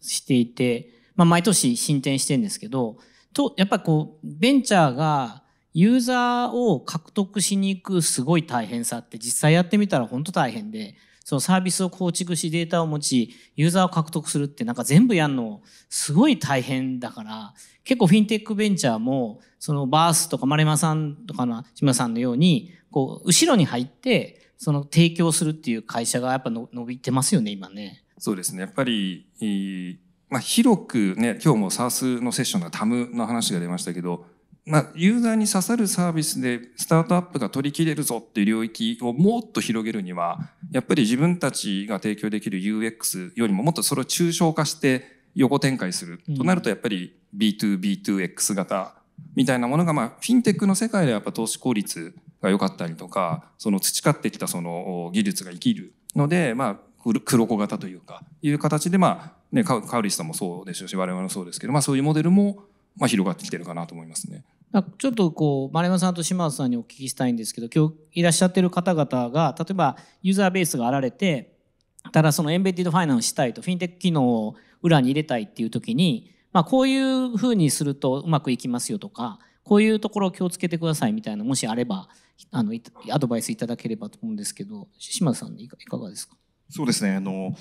A: していて、まあ、毎年進展してるんですけどとやっぱりこうベンチャーがユーザーを獲得しに行くすごい大変さって実際やってみたら本当大変でそのサービスを構築しデータを持ちユーザーを獲得するってなんか全部やるのすごい大変だから結構フィンテックベンチャーも、そのバースとか丸山さんとかの志村さんのように、こう、後ろに入って、その提供するっていう会社がやっぱ伸
E: びてますよね、今ね。そうですね。やっぱり、えー、まあ、広くね、今日も SARS のセッションのタムの話が出ましたけど、まあ、ユーザーに刺さるサービスでスタートアップが取り切れるぞっていう領域をもっと広げるには、やっぱり自分たちが提供できる UX よりももっとそれを抽象化して、横展開するとなるとやっぱり B2B2X 型みたいなものが、まあ、フィンテックの世界ではやっぱ投資効率が良かったりとか、その培ってきたその技術が生きるので、まあ、黒子型というか、いう形で、まあ、ね、カウリスさんもそうでしょうし、我々もそうですけど、まあそういうモデルも、まあ広がってきてるかなと思いますね。
A: ちょっとこう丸山さんと島津さんにお聞きしたいんですけど今日いらっしゃってる方々が例えばユーザーベースがあられてただそのエンベディドファイナンスしたいとフィンテック機能を裏に入れたいっていう時に、まあ、こういうふうにするとうまくいきますよとかこういうところを気をつけてくださいみたいなもしあればあのアドバイスいただければと思うんですけど島田さんいかがですか
B: そうですねあの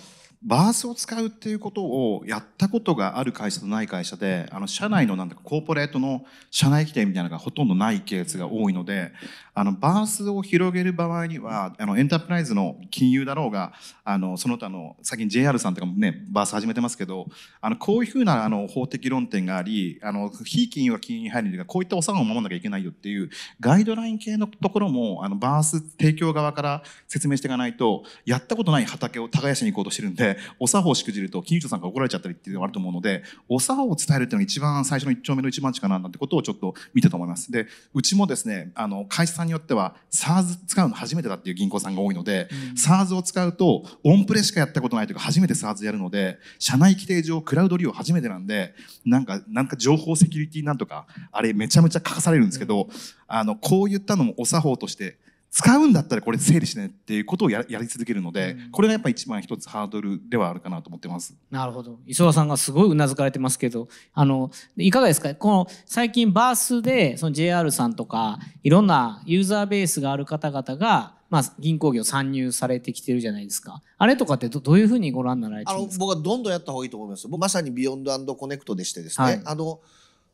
B: バースを使うっていうことをやったことがある会社とない会社で、あの、社内のなんだかコーポレートの社内規定みたいなのがほとんどないケースが多いので、あの、バースを広げる場合には、あの、エンタープライズの金融だろうが、あの、その他の、最近 JR さんとかもね、バース始めてますけど、あの、こういうふうな、あの、法的論点があり、あの、非金融は金融に入るというか、こういったお産を守らなきゃいけないよっていう、ガイドライン系のところも、あの、バース提供側から説明していかないと、やったことない畑を耕しに行こうとしてるんで、お作法しくじると、金融庁さんが怒られちゃったりっていうのがあると思うので、お作法を伝えるっていうのが一番最初の一丁目の一番地かななんてことをちょっと見たと思います。で、うちもですね、あの、会社さんによっては、SARS 使うの初めてだっていう銀行さんが多いので、SARS を使うと、オンプレしかやったことないというか、初めて SARS やるので、社内規定上、クラウド利用初めてなんで、なんか、なんか情報セキュリティなんとか、あれめちゃめちゃ書かされるんですけど、うん、あの、こういったのもお作法として、使うんだったらこれ整理しねっていうことをやり続けるので、うん、これがやっぱ一番一つハードルではあるかなと思ってます。なるほど磯田さんがすごいうなずかれてますけど
A: あのいかがですかこの最近バースでその JR さんとかいろんなユーザーベースがある方々が、まあ、銀行業参入されてきてるじゃないですかあれとかってどういうふうにご覧になられてるんで
C: すかあの僕はどんどんやった方がいいと思います。まさにビヨンドコネクトでしてですね、はい、あの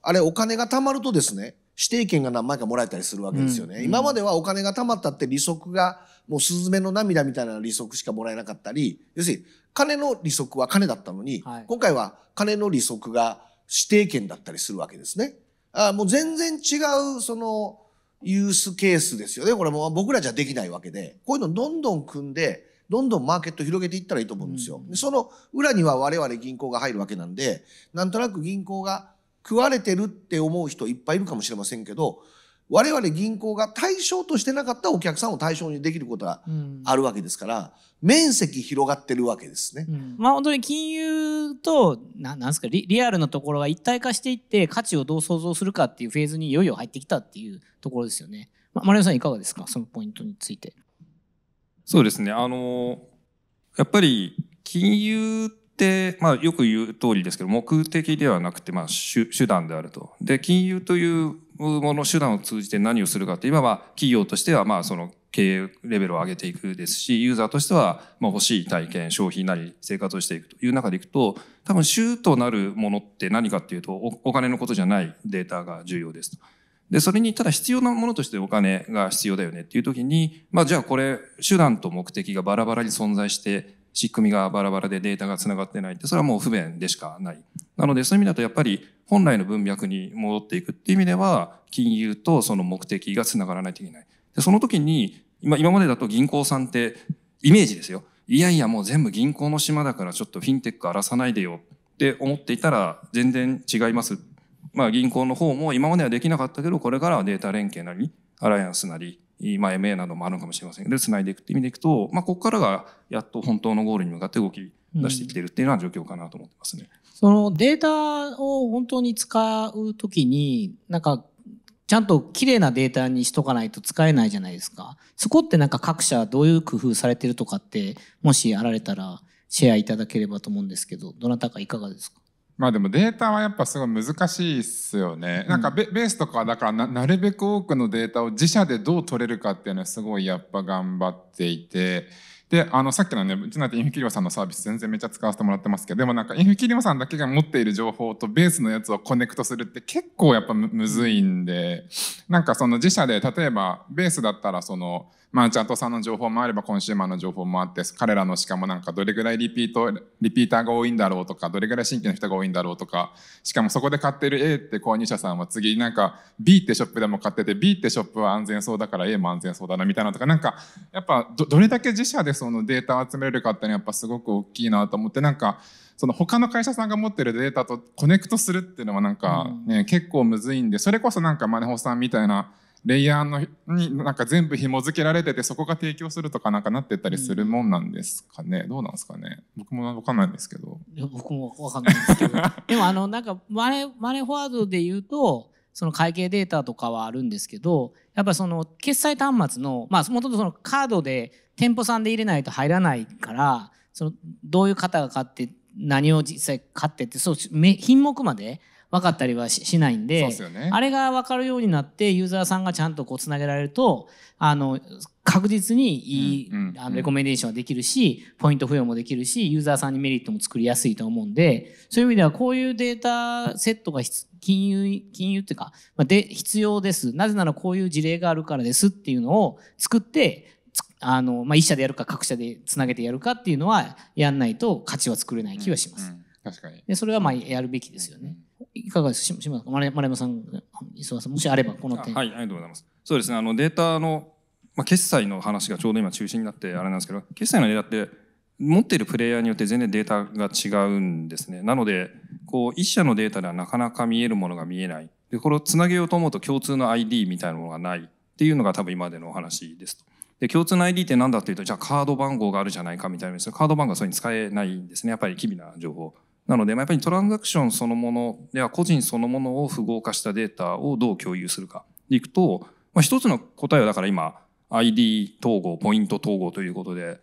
C: あれお金が貯まるとですね指定権が何枚かもらえたりするわけですよね、うん、今まではお金が貯まったって利息がもうスズメの涙みたいな利息しかもらえなかったり要するに金の利息は金だったのに、はい、今回は金の利息が指定権だったりするわけですね。あもう全然違うそのユースケースですよねこれも僕らじゃできないわけでこういうのどんどん組んでどんどんマーケット広げていったらいいと思うんですよ。うん、その裏には我々銀行が入るわけなんでなんとなく銀行が食われてるって思う人いっぱいいるかもしれませんけど我々銀行が対象としてなかったお客さんを対象にできることがあるわけですから、うん、面積広がってるわけですね。
A: うん、まあ本当に金融とななんですかリリアルなところが一体化していって価値をどう想像するかっていうフェーズにいよいよ入ってきたっていうところですよね。まあ、丸山さんいかがですかそのポイントについて。
E: そうですねあのやっぱり金融で、まあ、よく言う通りですけど、目的ではなくて、まあ、手段であると。で、金融というもの、手段を通じて何をするかとい今は企業としては、まあ、その、経営レベルを上げていくですし、ユーザーとしては、まあ、欲しい体験、消費なり、生活をしていくという中でいくと、多分、主となるものって何かっていうとお、お金のことじゃないデータが重要ですと。で、それにただ必要なものとしてお金が必要だよねっていう時に、まあじゃあこれ手段と目的がバラバラに存在して仕組みがバラバラでデータが繋がってないって、それはもう不便でしかない。なので、そういう意味だとやっぱり本来の文脈に戻っていくっていう意味では、金融とその目的が繋がらないといけない。で、その時に、今、今までだと銀行さんって、イメージですよ。いやいや、もう全部銀行の島だからちょっとフィンテック荒らさないでよって思っていたら、全然違います。まあ銀行の方も今まではできなかったけど、これからはデータ連携なり、アライアンスなり、まあ、MA などもあるかもしれませんけど、ないでいくっていう意味でいくと、まあ、ここからがやっと本当のゴールに向かって動き出してきてるっていうのは状況かなと思ってますね。うん、
A: そのデータを本当に使うときに、なんか、ちゃんと綺麗なデータにしとかないと使えないじゃないですか。そこってなんか各社どういう工夫されてるとかって、もしあら
D: れたらシェアいただければと思うんですけど、どなたかいかがですかまあでもデータはやっぱすごい難しいっすよね。なんかベ,、ースとかはだからなるべく多くのデータを自社でどう取れるかっていうのはすごいやっぱ頑張っていて。で、あの、さっきのね、うちのインフィキリオさんのサービス全然めっちゃ使わせてもらってますけど、でもなんかインフィキリオさんだけが持っている情報とベースのやつをコネクトするって結構やっぱむずいんで、なんかその自社で例えばベースだったらその、まあ、チャントさんの情報もあればコンシューマーの情報もあって彼らのしかもなんかどれぐらいリピートリピーターが多いんだろうとかどれぐらい新規の人が多いんだろうとかしかもそこで買ってる A って購入者さんは次なんか B ってショップでも買ってて B ってショップは安全そうだから A も安全そうだなみたいなとかなんかやっぱどれだけ自社でそのデータを集めれるかってのはやっぱすごく大きいなと思ってなんかその他の会社さんが持ってるデータとコネクトするっていうのはなんかね、結構むずいんでそれこそなんかマネホさんみたいなレイヤーのになんか全部紐付けられててそこが提供するとかなんかなってったりするもんなんですかね、うん、どうなんですかね僕もわかんないんですけどいや
A: 僕もわかんないんですけど [LAUGHS] でもあのなんかマネマネフォワードで言うとその会計データとかはあるんですけどやっぱその決済端末のまあもともとそのカードで店舗さんで入れないと入らないからそのどういう方が買って何を実際買ってってそう品目まで分かったりはしないんで、ね、あれが分かるようになってユーザーさんがちゃんとこうつなげられるとあの確実にいい、うんうん、レコメンデーションができるしポイント付与もできるしユーザーさんにメリットも作りやすいと思うんでそういう意味ではこういうデータセットが金融金融っていうかで必要ですなぜならこういう事例があるからですっていうのを作ってあの、まあ、一社でやるか各社でつなげてやるかっていうのはやんないと価値は作れない気はします。うんうん、確かにでそれはまあやるべきですよね。うんいかがですか、島丸山さん、磯田さん、もしあれば、この点。は
E: い、ありがとうございます。そうですね、あのデータの、まあ、決済の話がちょうど今中心になって、あれなんですけど、決済のデータって。持っているプレイヤーによって全然データが違うんですね。なので、こう、一社のデータではなかなか見えるものが見えない。で、これをつなげようと思うと共通の ID みたいなものがないっていうのが多分今までのお話ですと。で、共通の ID って何だっていうと、じゃあカード番号があるじゃないかみたいなですカード番号はそれに使えないんですね。やっぱり機微な情報。なので、まやっぱりトランザクションそのものでは個人そのものを符号化したデータをどう共有するかでいくと、まあ、一つの答えはだから今 ID 統合、ポイント統合ということで、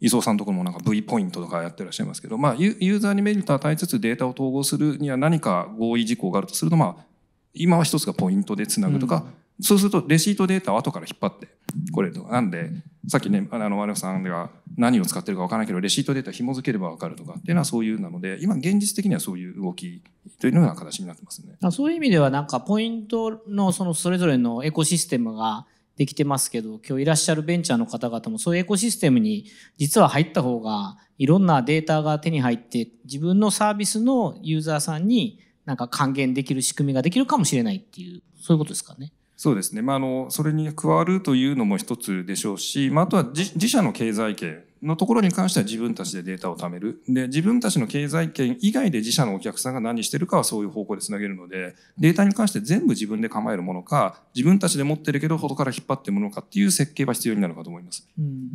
E: 伊藤さんのところもなんか V ポイントとかやってらっしゃいますけど、まあ、ユーザーにメリットを与えつつデータを統合するには何か合意事項があるとすると、まあ、今は一つがポイントでつなぐとか、うんそうするとレシートデータを後から引っ張ってこれとか。なんで、さっきね、あの、丸山さんが何を使ってるか分からないけど、レシートデータ紐付ければ分かるとかっていうのはそういうなので、今現実的にはそういう動きというのが形になってますね。
A: そういう意味ではなんかポイントのそのそれぞれのエコシステムができてますけど、今日いらっしゃるベンチャーの方々もそういうエコシステムに実は入った方がいろんなデータが手に入って自分のサービスのユーザーさんになんか還元できる仕組みができるかもしれないっていう、そういうことですか
E: ね。そうですね、まあ、あのそれに加わるというのも一つでしょうし、まあ、あとは自社の経済圏のところに関しては自分たちでデータを貯めるで自分たちの経済圏以外で自社のお客さんが何してるかはそういう方向でつなげるのでデータに関して全部自分で構えるものか自分たちで持ってるけど外から引っ張ってるものかっていう設計が必要になるかと思います。
A: うん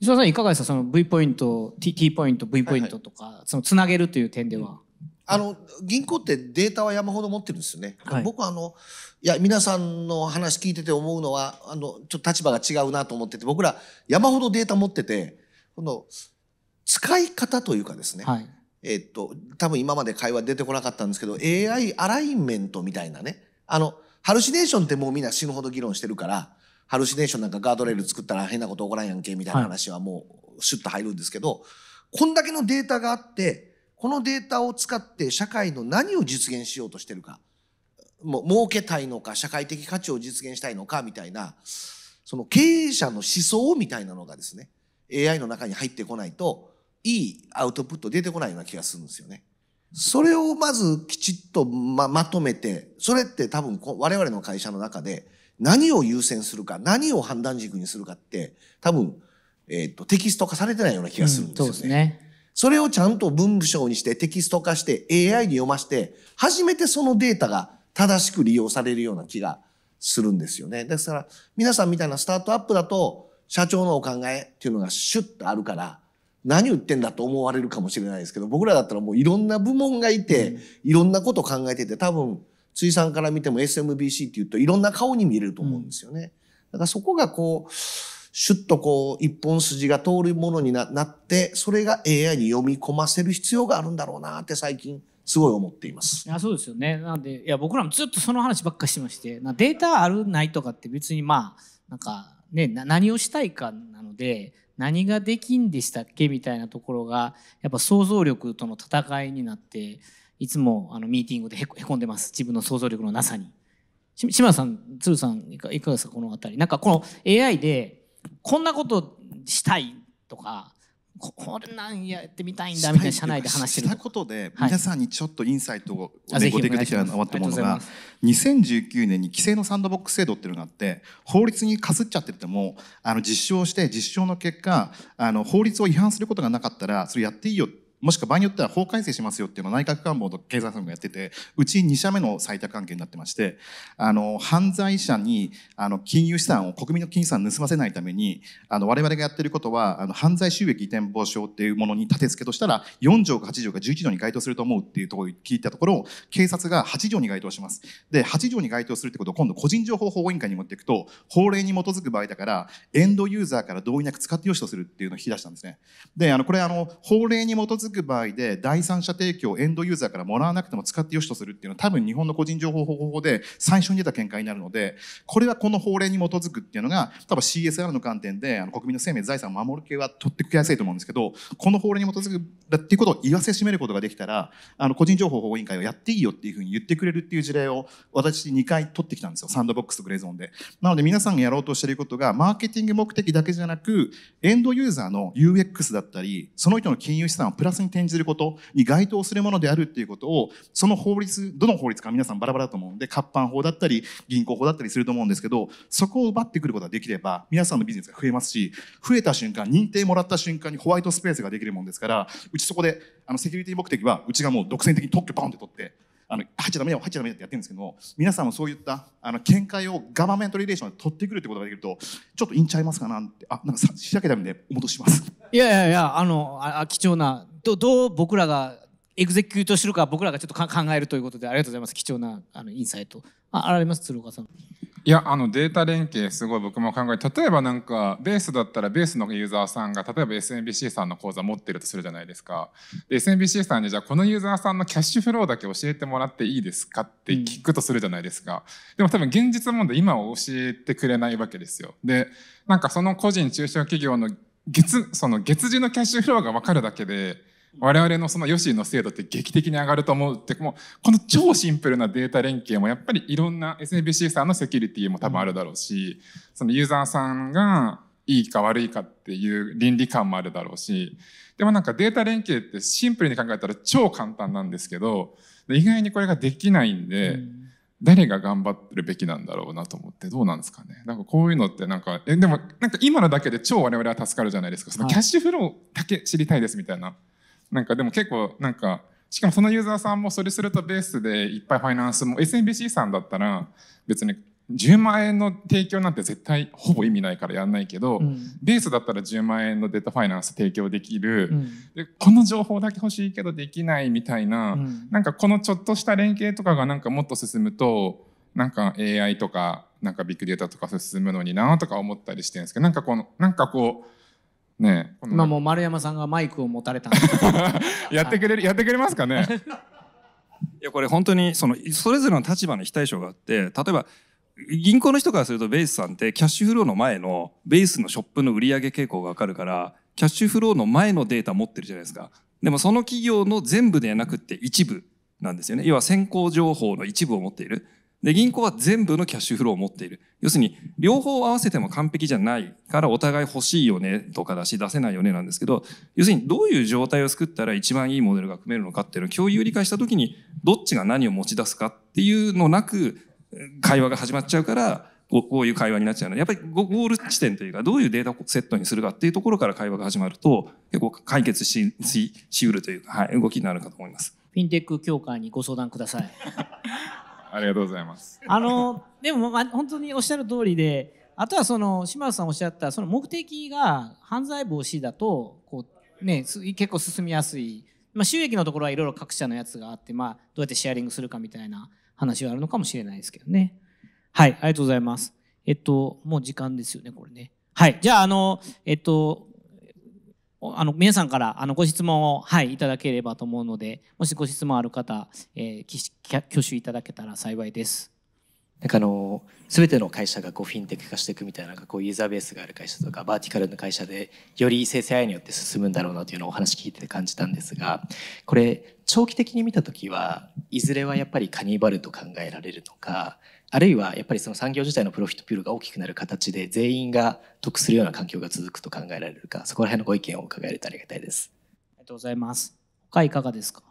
A: 石田さんいかがですかその V ポイント
C: T, T ポイント V ポイントとか、はいはい、そのつなげるという点では。うんあの銀行ってデータは山ほど持ってるんですよね。はい、僕はあのいや皆さんの話聞いてて思うのはあのちょっと立場が違うなと思ってて僕ら山ほどデータ持っててこの使い方というかですね、はい、えー、っと多分今まで会話出てこなかったんですけど AI アライメントみたいなねあのハルシネーションってもうみんな死ぬほど議論してるからハルシネーションなんかガードレール作ったら変なこと起こらんやんけみたいな話はもうシュッと入るんですけど、はい、こんだけのデータがあってこのデータを使って社会の何を実現しようとしてるかもう儲けたいのか社会的価値を実現したいのかみたいなその経営者の思想みたいなのがですね AI の中に入ってこないといいアウトプット出てこないような気がするんですよね。それをまずきちっとままとめてそれって多分我々の会社の中で何を優先するか何を判断軸にするかって多分、えーと、とテキスト化されてないような気がするんですよね。うん、そうですねそれをちゃんと文章にしてテキスト化して AI に読まして、初めてそのデータが正しく利用されるような気がするんですよね。ですから、皆さんみたいなスタートアップだと、社長のお考えっていうのがシュッとあるから、何言ってんだと思われるかもしれないですけど、僕らだったらもういろんな部門がいて、いろんなこと考えてて、多分、辻さんから見ても SMBC って言うといろんな顔に見れると思うんですよね。だからそこがこう、シュッとこう、一本筋が通るものになって、それが AI に読み込ませる必要があるんだろうなって最近、すごい思っています。いやそうで
A: すよね。なんで、いや、僕らもずっとその話ばっかしてまして、なデータあるないとかって別にまあ、なんかね、何をしたいかなので、何ができんでしたっけみたいなところが、やっぱ想像力との戦いになって、いつもあのミーティングでへこんでます。自分の想像力のなさに。島さん、鶴さんいかがですかこの辺り。なんかこの AI でこんなことしたいとかこれなん
B: やってみたいんだみたいな社内で話してるしたことで皆さんにちょっとインサイトをご提供できたらなと思うのが2019年に規制のサンドボックス制度っていうのがあって法律にかすっちゃっててもあの実証して実証の結果あの法律を違反することがなかったらそれやっていいよってもしくは場合によっては法改正しますよっていうのを内閣官房と経済産業がやってて、うち2社目の採択関係になってまして、あの、犯罪者に、あの、金融資産を、国民の金融資産を盗ませないために、あの、我々がやってることは、あの、犯罪収益移転防止法っていうものに立て付けとしたら、4条か8条か11条に該当すると思うっていうところを聞いたところ、警察が8条に該当します。で、8条に該当するってことを今度個人情報保護委員会に持っていくと、法令に基づく場合だから、エンドユーザーから同意なく使ってよしとするっていうのを引き出したんですね。で、あの、これあの、法令に基づく続く場合で第三者提供エンドユーザーからもらわなくても使ってよしとするっていうのは多分日本の個人情報保護法で最初に出た見解になるのでこれはこの法令に基づくっていうのが多分 CSR の観点であの国民の生命財産を守る系は取ってきやすいと思うんですけどこの法令に基づくだっていうことを言わせしめることができたらあの個人情報保護委員会はやっていいよっていうふうに言ってくれるっていう事例を私2回取ってきたんですよサンドボックスとグレーゾーンで。なので皆さんがやろうとしてることがマーケティング目的だけじゃなくエンドユーザーの UX だったりその人の金融資産をプラスに転じることに該当するものであるっていうことを、その法律、どの法律か皆さんバラバラだと思うんで、活版法だったり、銀行法だったりすると思うんですけど、そこを奪ってくることができれば、皆さんのビジネスが増えますし、増えた瞬間、認定もらった瞬間にホワイトスペースができるもんですから、うちそこで、あの、セキュリティ目的は、うちがもう独占的に特許バンって取って、あの入っちゃダメよ入っちゃダメよってやってるんですけども皆さんもそういったあの見解をガバメントリレーションで取ってくるってことができるとちょっといいんちゃいますかなってあなんかしらけたんで戻します
A: いやいやいやあのあ貴重などどう僕らがエグゼキュートするか僕らがちょっと考えるということでありがとうございます貴重なあのインサイトああります鶴岡さん
D: いやあのデータ連携すごい僕も考え例えばなんかベースだったらベースのユーザーさんが例えば SNBC さんの口座持ってるとするじゃないですかで SNBC さんにじゃあこのユーザーさんのキャッシュフローだけ教えてもらっていいですかって聞くとするじゃないですか、うん、でも多分現実問題今は教えてくれないわけですよでなんかその個人中小企業の月その月次のキャッシュフローが分かるだけで我々のそのヨシの精度って劇的に上がると思うって、もう、この超シンプルなデータ連携もやっぱりいろんな SNBC さんのセキュリティも多分あるだろうし、そのユーザーさんがいいか悪いかっていう倫理観もあるだろうし、でもなんかデータ連携ってシンプルに考えたら超簡単なんですけど、意外にこれができないんで、誰が頑張ってるべきなんだろうなと思ってどうなんですかねなんかこういうのってなんかえでもなんか今のだけで超我々は助かるじゃないですかそのキャッシュフローだけ知りたいですみたいな、はいなんかでも結構なんか、しかもそのユーザーさんもそれするとベースでいっぱいファイナンスも SMBC さんだったら別に10万円の提供なんて絶対ほぼ意味ないからやんないけど、うん、ベースだったら10万円のデータファイナンス提供できる、うん、でこの情報だけ欲しいけどできないみたいな、うん、なんかこのちょっとした連携とかがなんかもっと進むとなんか AI とかなんかビッグデータとか進むのになとか思ったりしてるんですけどなんかこのなんかこうね今もう丸山さんがマイク
E: を持たれた [LAUGHS] やってくれるやってくれますかねいやこれ本当にそのそれぞれの立場の非対称があって例えば銀行の人からするとベースさんってキャッシュフローの前のベースのショップの売上傾向がわかるからキャッシュフローの前のデータ持ってるじゃないですかでもその企業の全部ではなくって一部なんですよね要は先行情報の一部を持っているで、銀行は全部のキャッシュフローを持っている。要するに、両方合わせても完璧じゃないからお互い欲しいよねとかだし、出せないよねなんですけど、要するにどういう状態を作ったら一番いいモデルが組めるのかっていうのを共有理解した時に、どっちが何を持ち出すかっていうのなく、会話が始まっちゃうから、こういう会話になっちゃうので、やっぱりゴール地点というか、どういうデータセットにするかっていうところから会話が始まると、結構解決し、し、しうるというか、はい、動きになるかと思います。
A: フィンテック協会にご相談ください。[LAUGHS]
E: ありがとうございます。
A: あのでも、ま本当におっしゃる通りであとはその島田さんおっしゃったその目的が犯罪防止だとこう、ね、結構進みやすい、まあ、収益のところはいろいろ各社のやつがあって、まあ、どうやってシェアリングするかみたいな話はあるのかもしれないですけどね。はいありがとうございます。えっともう時間ですよねこれね。はいじゃああのえっとあの皆さんからあのご質問を、はい、いただければと思うのでもしご質問ある方、えー、挙手いただけたら幸いです。なんかあの全ての会社がこうフィンテック化していくみたいなこうユーザーベースがある会社とかバーティカルの会社でより生成 AI によって進むんだろうなというのをお話聞いて感じたんですがこれ長期的に見た時はいずれはやっぱりカニバルと考えられるのかあるいはやっぱりその産業自体のプロフィットュールが大きくなる形で全員が得するような環境が続くと考えられるかそこら辺のご意見を伺えるとありがたいですありがとうございます他いかがですか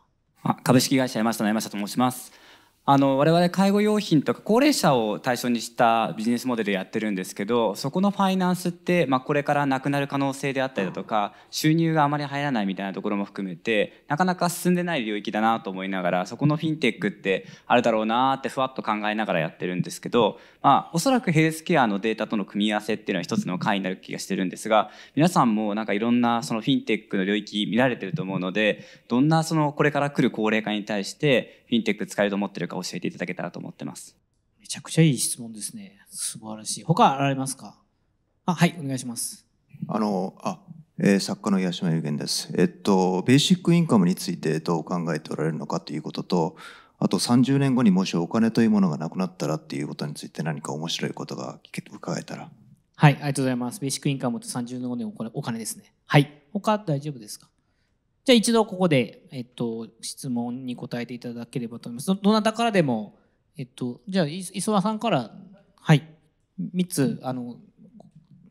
A: 株式会社山下の山下と申しますあの我々介護用品とか高齢者を対象にしたビジネスモデルやってるんですけどそこのファイナンスって、まあ、これからなくなる可能性であったりだとか収入があまり入らないみたいなところも含めてなかなか進んでない領域だなと思いながらそこのフィンテックってあるだろうなってふわっと考えながらやってるんですけど、まあ、おそらくヘルスケアのデータとの組み合わせっていうのは一つの回になる気がしてるんですが皆さんもなんかいろんなそのフィンテックの領域見られてると思うのでどんなそのこれから来る高齢化に対してフィンテック使えると思ってるか
C: 教えていただけたらと思ってます。
A: めちゃくちゃいい質問ですね。素晴らしい。他あられますかあ、はい、お願いします。
C: あの、あ、えー、作家の八島有玄です。えっと、ベーシックインカムについてどう考えておられるのかということと、あと30年後にもしお金というものがなくなったらっていうことについて何か面白いことが聞け伺えたら。
A: はい、ありがとうございます。ベーシックインカムと30年後にお金お金ですね。はい。他大丈夫ですかじゃあ一度ここで、えっと、質問に答えていただければと思います。どなたからでも、えっと、じゃあ磯和さんから、はい、3つ、あの、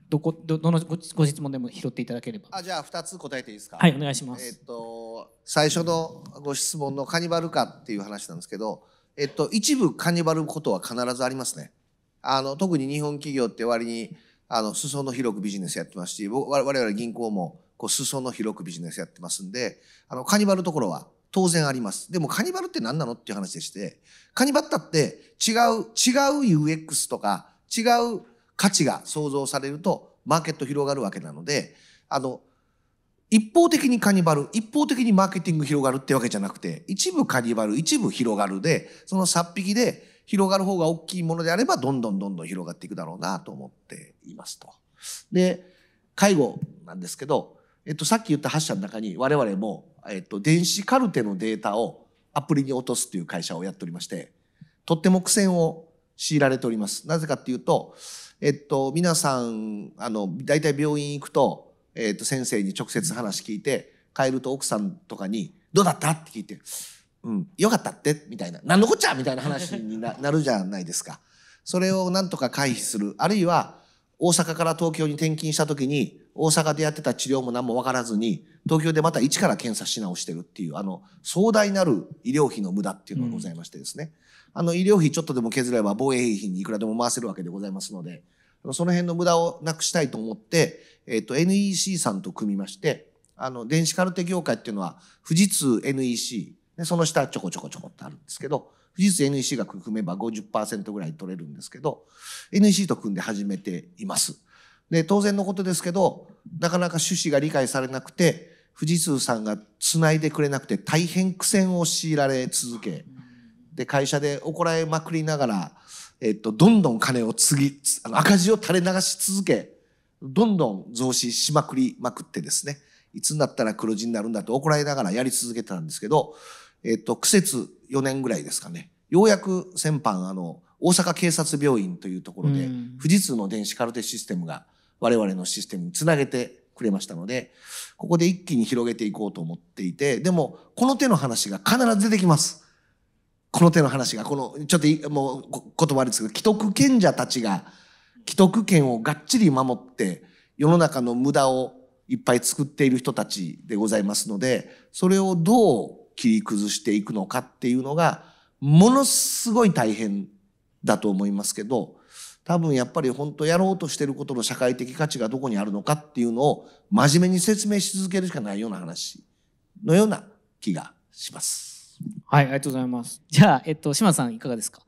C: どこどどのご質問でも拾っていただければあじゃあ2つ答えていいですかはいお願いします、えっと、最初のご質問のカニバル化っていう話なんですけど、えっと、一部カニバルことは必ずありますねあの特に日本企業って割にあの裾野広くビジネスやってますし我々銀行もこう裾の広くビジネスやってますんで、あの、カニバルところは当然あります。でもカニバルって何なのっていう話でして、カニバったって違う、違う UX とか違う価値が創造されるとマーケット広がるわけなので、あの、一方的にカニバル、一方的にマーケティング広がるってわけじゃなくて、一部カニバル、一部広がるで、その差っ引きで広がる方が大きいものであれば、どんどんどんどん広がっていくだろうなと思っていますと。で、介護なんですけど、えっと、さっき言った8社の中に我々も、えっと、電子カルテのデータをアプリに落とすという会社をやっておりまして、とっても苦戦を強いられております。なぜかっていうと、えっと、皆さん、あの、大体病院行くと、えっと、先生に直接話聞いて、帰ると奥さんとかに、どうだったって聞いて、うん、よかったって、みたいな、なんのこっちゃみたいな話に [LAUGHS] なるじゃないですか。それをなんとか回避する。あるいは、大阪から東京に転勤した時に、大阪でやってた治療も何も分からずに、東京でまた一から検査し直してるっていう、あの、壮大なる医療費の無駄っていうのがございましてですね。うん、あの、医療費ちょっとでも削れば防衛費にいくらでも回せるわけでございますので、その辺の無駄をなくしたいと思って、えっ、ー、と、NEC さんと組みまして、あの、電子カルテ業界っていうのは、富士通 NEC、その下ちょこちょこちょこってあるんですけど、技術 NEC が組めば50%ぐらい取れるんですけど、NEC と組んで始めています。で、当然のことですけど、なかなか趣旨が理解されなくて、富士通さんが繋いでくれなくて大変苦戦を強いられ続け、で、会社で怒られまくりながら、えっと、どんどん金をつぎ、赤字を垂れ流し続け、どんどん増資しまくりまくってですね、いつになったら黒字になるんだと怒られながらやり続けたんですけど、えっと、苦節4年ぐらいですかねようやく先般あの大阪警察病院というところで、富士通の電子カルテシステムが我々のシステムにつなげてくれましたのでここで一気に広げていこうと思っていてでもこの手の話が必ず出てきます。この手の話がこのちょっともう言葉あれですけど既得権者たちが既得権をがっちり守って世の中の無駄をいっぱい作っている人たちでございますのでそれをどう切り崩していくのかっていうのがものすごい大変だと思いますけど多分やっぱり本当やろうとしてることの社会的価値がどこにあるのかっていうのを真面目に説明し続けるしかないような話のような気がします。はい、ありがとうございます。じゃあ、えっと、島
B: さんいかがですか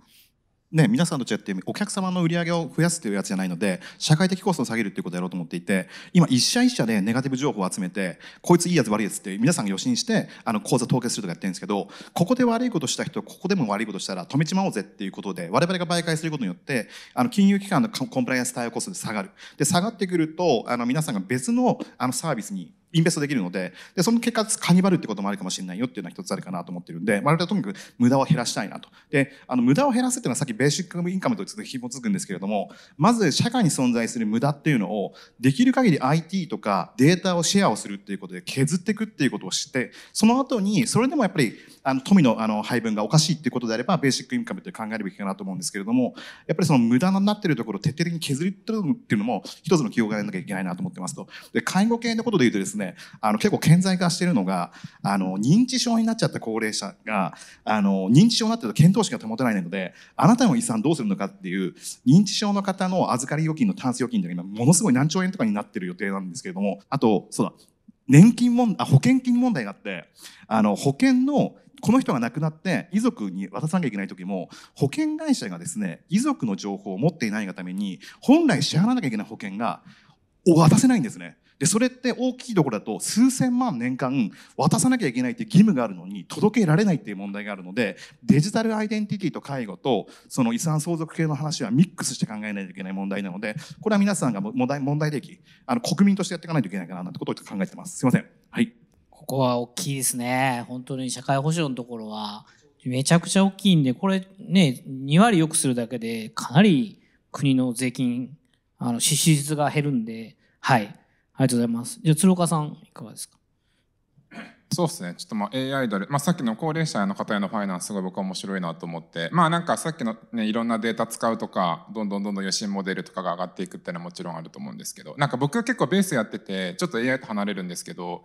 B: ね、皆さんと違ってお客様の売り上げを増やすというやつじゃないので社会的コストを下げるということをやろうと思っていて今一社一社でネガティブ情報を集めてこいついいやつ悪いやつって皆さんが予診してあの口座凍結するとかやってるんですけどここで悪いことした人ここでも悪いことしたら止めちまおうぜっていうことで我々が媒介することによってあの金融機関のコンプライアンス対応コストで下がるで下がってくるとあの皆さんが別のあのサービスにインベストできるので、で、その結果、カニバルってこともあるかもしれないよっていうのは一つあるかなと思ってるんで、我々はとにかく無駄を減らしたいなと。で、あの、無駄を減らすっていうのはさっきベーシックインカムと紐づくんですけれども、まず社会に存在する無駄っていうのを、できる限り IT とかデータをシェアをするっていうことで削っていくっていうことをして、その後に、それでもやっぱり、あの、富のあの配分がおかしいっていうことであれば、ベーシックインカムって考えるべきかなと思うんですけれども、やっぱりその無駄になってるところを徹底的に削り取るっていうのも、一つの記憶がやらなきゃいけないなと思ってますと。で、介護系のことで言うとですね、ね、あの結構顕在化しているのが、あの認知症になっちゃった高齢者が、あの認知症になってると検討識が保てないので、あなたの遺産どうするのかっていう、認知症の方の預かり預金のタンス預金っが今ものすごい何兆円とかになってる予定なんですけれども、あと、そうだ、年金問あ保険金問題があってあの保険のこの人が亡くなって遺族に渡さなきゃいけない時も保険会社がですね遺族の情報を持っていないがために本来支払わなきゃいけない保険が渡せないんですね。でそれって大きいところだと数千万年間渡さなきゃいけないって義務があるのに届けられないっていう問題があるのでデジタルアイデンティティと介護とその遺産相続系の話はミックスして考えないといけない問題なのでこれは皆さんが問題問題提あの国民としてやっていかないといけないかななんてことを考えてます。すいません。はい。ここは大きいですね。本当に社会保障のところはめちゃくちゃ大きいんで、これ
A: ね、2割良くするだけでかなり国の税金、あの、支
D: 出が減るんで、はい。りがとうございます。
A: じゃあ鶴岡さんいかがですか
D: そうですねちょっとまあ AI どれ、まあ、さっきの高齢者の方へのファイナンスすごい僕は面白いなと思ってまあなんかさっきのねいろんなデータ使うとかどんどんどんどん予診モデルとかが上がっていくっていうのはもちろんあると思うんですけどなんか僕は結構ベースやっててちょっと AI と離れるんですけど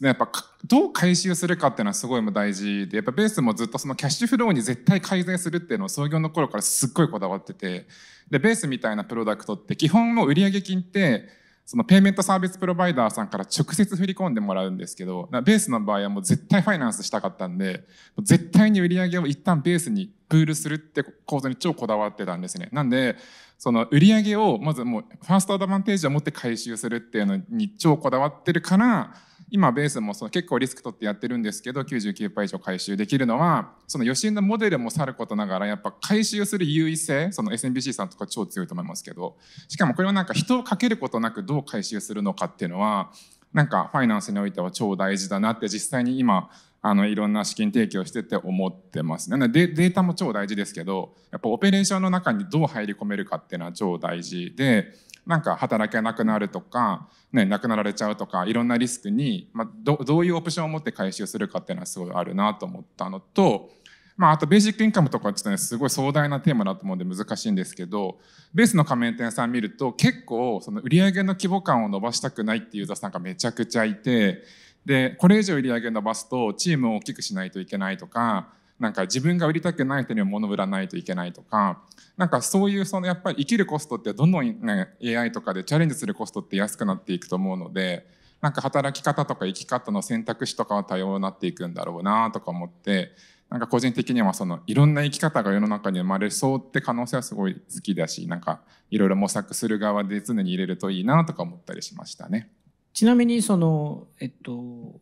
D: やっぱどう回収するかっていうのはすごい大事でやっぱベースもずっとそのキャッシュフローに絶対改善するっていうのを創業の頃からすっごいこだわっててでベースみたいなプロダクトって基本の売上金ってそのペイメントサービスプロバイダーさんから直接振り込んでもらうんですけど、ベースの場合はもう絶対ファイナンスしたかったんで、絶対に売り上げを一旦ベースにプールするって構造に超こだわってたんですね。なんで、その売り上げをまずもうファーストアドバンテージを持って回収するっていうのに超こだわってるから、今ベースもその結構リスク取ってやってるんですけど99%以上回収できるのはその余震のモデルもさることながらやっぱ回収する優位性その SMBC さんとか超強いと思いますけどしかもこれをなんか人をかけることなくどう回収するのかっていうのはなんかファイナンスにおいては超大事だなって実際に今あのいろんな資金提供してて思ってますなのでデータも超大事ですけどやっぱオペレーションの中にどう入り込めるかっていうのは超大事で。なんか働けなくなるとか、ね、亡くなられちゃうとかいろんなリスクに、まあ、どどういうオプションを持って回収するかっていうのはすごいあるなと思ったのと、まあ、あとベーシックインカムとかちょっとねすごい壮大なテーマだと思うんで難しいんですけどベースの加盟店さん見ると結構その売上の規模感を伸ばしたくないっていうユザさんがめちゃくちゃいてでこれ以上売上伸ばすとチームを大きくしないといけないとかなんか自分が売りたくない人には物を売らないといけないとか、なんかそういうそのやっぱり生きるコストってどんどん、ね、AI とかでチャレンジするコストって安くなっていくと思うので、なんか働き方とか生き方の選択肢とかは多様になっていくんだろうなとか思って、なんか個人的にはそのいろんな生き方が世の中に生まれそうって可能性はすごい好きだし、なんかいろいろ模索する側で常に入れるといいなとか思ったりしましたね。
A: ちなみにその、えっと、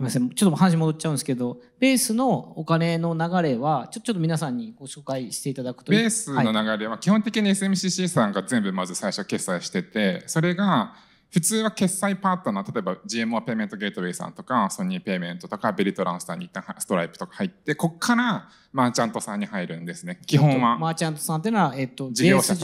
A: ごめんなさちょっと話戻っちゃうんですけど、ベースのお金の流れは、ちょちょっと皆さんにご紹介していただくとベースの流
D: れは、基本的に SMCC さんが全部まず最初決済してて、それが、普通は決済パートナー、例えば GM はペイメントゲートウェイさんとか、ソニーペイメントとか、ベリトランスターに一旦ストライプとか入って、こっからマーチャントさんに入るんですね。基本は。マ
A: ーチャントさんっていうのは、えっと、事業者さん。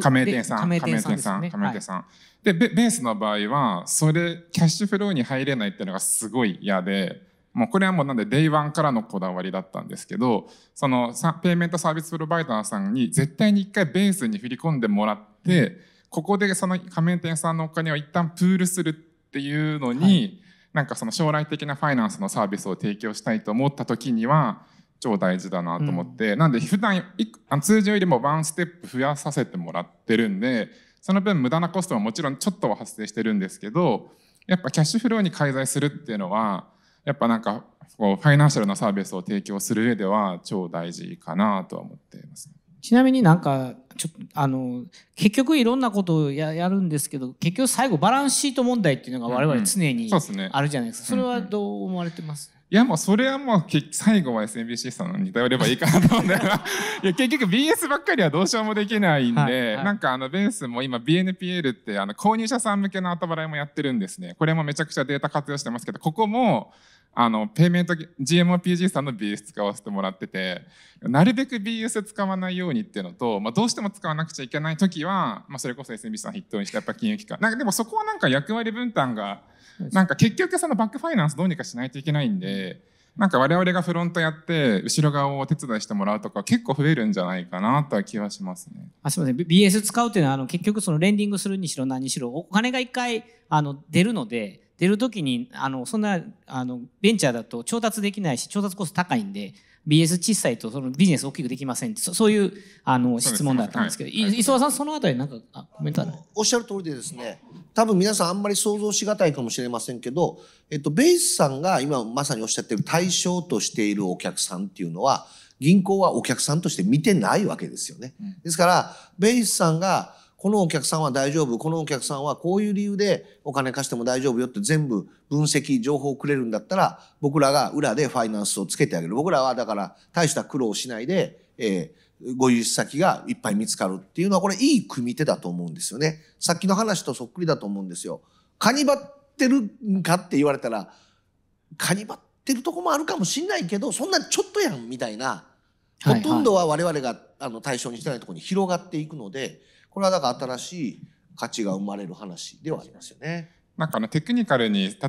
A: 加盟店さん。加盟店さん、加盟店さ
D: ん。でベ、ベースの場合は、それ、キャッシュフローに入れないっていうのがすごい嫌で、もうこれはもうなんでデイワンからのこだわりだったんですけど、そのペイメントサービスプロバイダーさんに絶対に一回ベースに振り込んでもらって、ここでその加盟店さんのお金を一旦プールするっていうのに、はい、なんかその将来的なファイナンスのサービスを提供したいと思った時には超大事だなと思って、うん、なんで普段通常よりもワンステップ増やさせてもらってるんでその分無駄なコストはもちろんちょっとは発生してるんですけどやっぱキャッシュフローに介在するっていうのはやっぱなんかこうファイナンシャルなサービスを提供する上では超大事かなとは思っています、ね。
A: ちなみになんかちょっとあの結局いろんなことをやるんですけど結局最後バランスシート問題っていうのが我々常にあ
D: るじゃないですか、それは
A: どう思われてます、
D: いやもうそれはもう最後は SNBC さんに頼ればいいかなと思うんだよ [LAUGHS] いや結局 BS ばっかりはどうしようもできないんで、なんかあのベースも今 BNPL ってあの購入者さん向けの後払いもやってるんですねこれもめちゃくちゃデータ活用してますけどここもあの、ペイメント、GMOPG さんの BS 使わせてもらってて、なるべく BS 使わないようにっていうのと、まあ、どうしても使わなくちゃいけない時は、まあ、それこそ SMB さん筆頭にしてやっぱ金融機関。なんかでもそこはなんか役割分担が、なんか結局そのバックファイナンスどうにかしないといけないんで、なんか我々がフロントやって、後ろ側をお手伝いしてもらうとか結構増えるんじゃないかなとは気はしますね。
A: あ、すみません。BS 使うっていうのは、あの、結局そのレンディングするにしろ何にしろ、お金が一回、あの、出るので、出る時にあのそんなあのベンチャーだと調達できないし調達コスト高いんで BS 小さいとそのビジネス大きくできませんそそういうあ
C: の質問だったんですけど、ねはい、磯田さんそのあたりなんかあコメントあるおっしゃる通りでですね多分皆さんあんまり想像しがたいかもしれませんけど、えっと、ベイスさんが今まさにおっしゃってる対象としているお客さんっていうのは銀行はお客さんとして見てないわけですよね。ですからベイスさんがこのお客さんは大丈夫このお客さんはこういう理由でお金貸しても大丈夫よって全部分析情報をくれるんだったら僕らが裏でファイナンスをつけてあげる僕らはだから大した苦労しないで、えー、ご融資先がいっぱい見つかるっていうのはこれいい組み手だと思うんですよねさっきの話とそっくりだと思うんですよ。カニバってるんかって言われたらカニバってるとこもあるかもしんないけどそんなちょっとやんみたいな。ほとんどは我々があの対象にしてないところに広がっていくので、これはだから新しい価値が生まれる話ではありますよね。
D: なんかあのテクニカルに例えば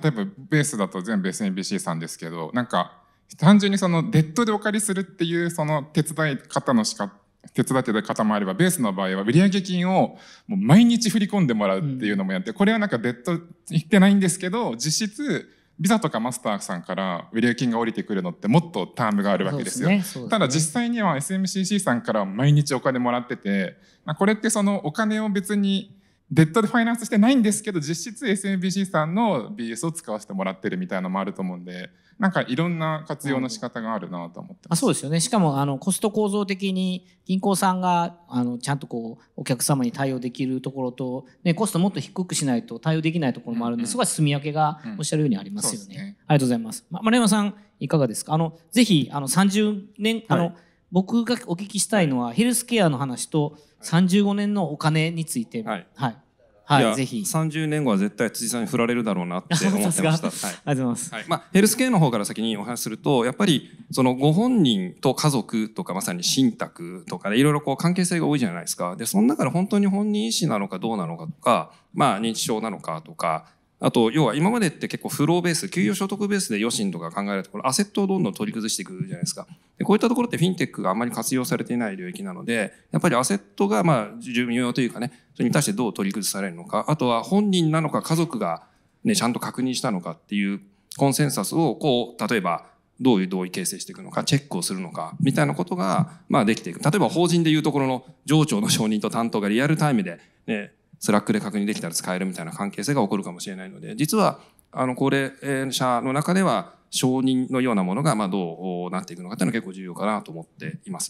D: ベースだと全部 SNBC さんですけどなんか単純にそのデッドでお借りするっていうその手伝い方のしか手伝ってた方もあればベースの場合は売上金をもう毎日振り込んでもらうっていうのもやって、これはなんかデッド行ってないんですけど実質ビザとかマスターさんから売上金が降りてくるのってもっとタームがあるわけですよ。すねね、ただ実際には SMCC さんから毎日お金もらってて、まあ、これってそのお金を別にデッドでファイナンスしてないんですけど、実質 SMBC さんの BS を使わせてもらってるみたいなのもあると思うんで、なんかいろんな活用の仕方があるなと思って
A: ます。あそうですよね。しかも、あの、コスト構造的に銀行さんが、あの、ちゃんとこう、お客様に対応できるところと、ね、コストもっと低くしないと対応できないところもあるんで、うんうん、すごい住み分けがおっしゃるようにありますよね。うん、ねありがとうございます。ま、丸山さん、いかがですかあの、ぜひ、あの、30年、あの、はい僕がお聞きしたいのはヘルスケアの話と35年のお金について、はい、はい
E: はい、はいいぜひ30年後は絶対辻さんに振られるだろうなって思ってました [LAUGHS] はい、ありがとうございます、はいまあ、ヘルスケアの方から先にお話しするとやっぱりそのご本人と家族とかまさに信託とかでいろいろこう関係性が多いじゃないですかでその中で本当に本人意思なのかどうなのかとか、まあ、認知症なのかとかあと、要は今までって結構フローベース、給与所得ベースで余震とか考えるところ、アセットをどんどん取り崩していくじゃないですか。でこういったところってフィンテックがあんまり活用されていない領域なので、やっぱりアセットがまあ重要というかね、それに対してどう取り崩されるのか、あとは本人なのか家族がね、ちゃんと確認したのかっていうコンセンサスをこう、例えばどういう同意形成していくのか、チェックをするのか、みたいなことが、まあできていく。例えば法人でいうところの上長の承認と担当がリアルタイムで、ね、スラックで確認できたら使えるみたいな関係性が起こるかもしれないので、実は、あの、高齢者の中では、承認のようなものが、まあ、どうなっていくのかっていうのは結構重要かなと思っています。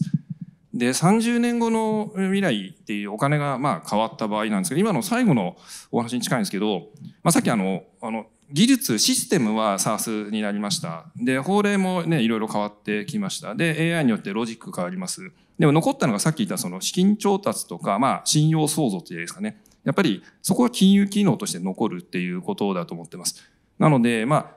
E: で、30年後の未来っていうお金が、まあ、変わった場合なんですけど、今の最後のお話に近いんですけど、まあ、さっきあの、あの、技術、システムは SARS になりました。で、法令もね、いろいろ変わってきました。で、AI によってロジック変わります。でも残ったのがさっき言ったその資金調達とか、まあ、信用創造っていうんですかね。やっぱりそこは金融機能として残るっていうことだと思ってます。なので、まあ、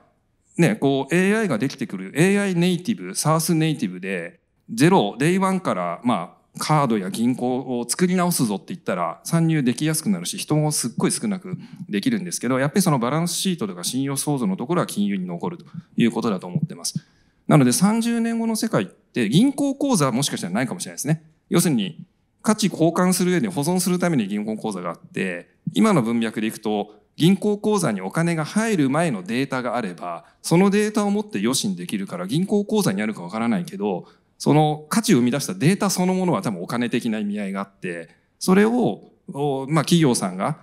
E: ね、こう AI ができてくる AI ネイティブ、サースネイティブで、ゼロ、デイワンから、まあ、カードや銀行を作り直すぞって言ったら参入できやすくなるし人もすっごい少なくできるんですけどやっぱりそのバランスシートとか信用創造のところは金融に残るということだと思ってます。なので30年後の世界って銀行口座もしかしたらないかもしれないですね。要するに価値交換する上に保存するために銀行口座があって、今の文脈でいくと、銀行口座にお金が入る前のデータがあれば、そのデータを持って予診できるから銀行口座にあるかわからないけど、その価値を生み出したデータそのものは多分お金的な意味合いがあって、それを、まあ企業さんが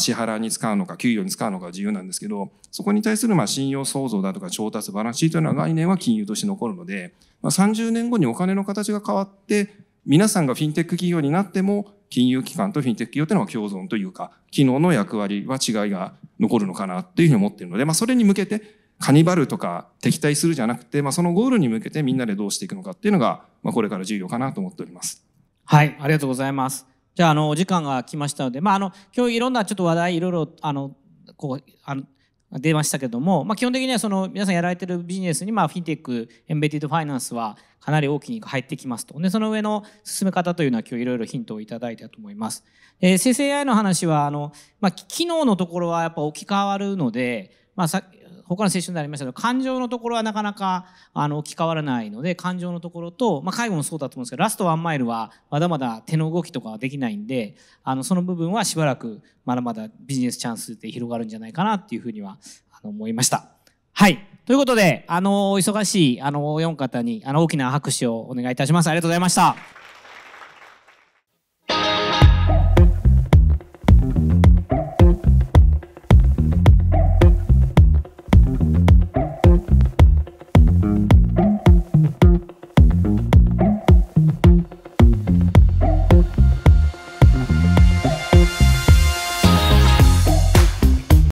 E: 支払いに使うのか、給与に使うのか自由なんですけど、そこに対するまあ信用創造だとか調達バランスというの概念は金融として残るので、まあ、30年後にお金の形が変わって、皆さんがフィンテック企業になっても、金融機関とフィンテック企業というのは共存というか、機能の役割は違いが残るのかなっていうふうに思っているので、まあそれに向けて、カニバルとか敵対するじゃなくて、まあそのゴールに向けてみんなでどうしていくのかっていうのが、まあこれから重要かなと思っております。はい、ありがとうございます。じゃあ、あの、お時間が来ましたので、まあ、あの、今日い
A: ろんなちょっと話題、いろいろ、あの、こう、あの、出ましたけども、まあ、基本的にはその皆さんやられてるビジネスにまあフィンテックエンベティドファイナンスはかなり大きに入ってきますとでその上の進め方というのは今日いろいろヒントをいただいたと思います、えー、生成 AI の話はあの、まあ、機能のところはやっぱ置き換わるので、まあ、さ他のセッションでありましたけど感情のところはなかなかあの置き換わらないので感情のところと、まあ、介護もそうだと思うんですけどラストワンマイルはまだまだ手の動きとかはできないんであのその部分はしばらくまだまだビジネスチャンスで広がるんじゃないかなっていうふうにはあの思いました。はいということで、あの、忙しい、あの、お四方に、あの、大きな拍手をお願いいたします。ありがとうございました。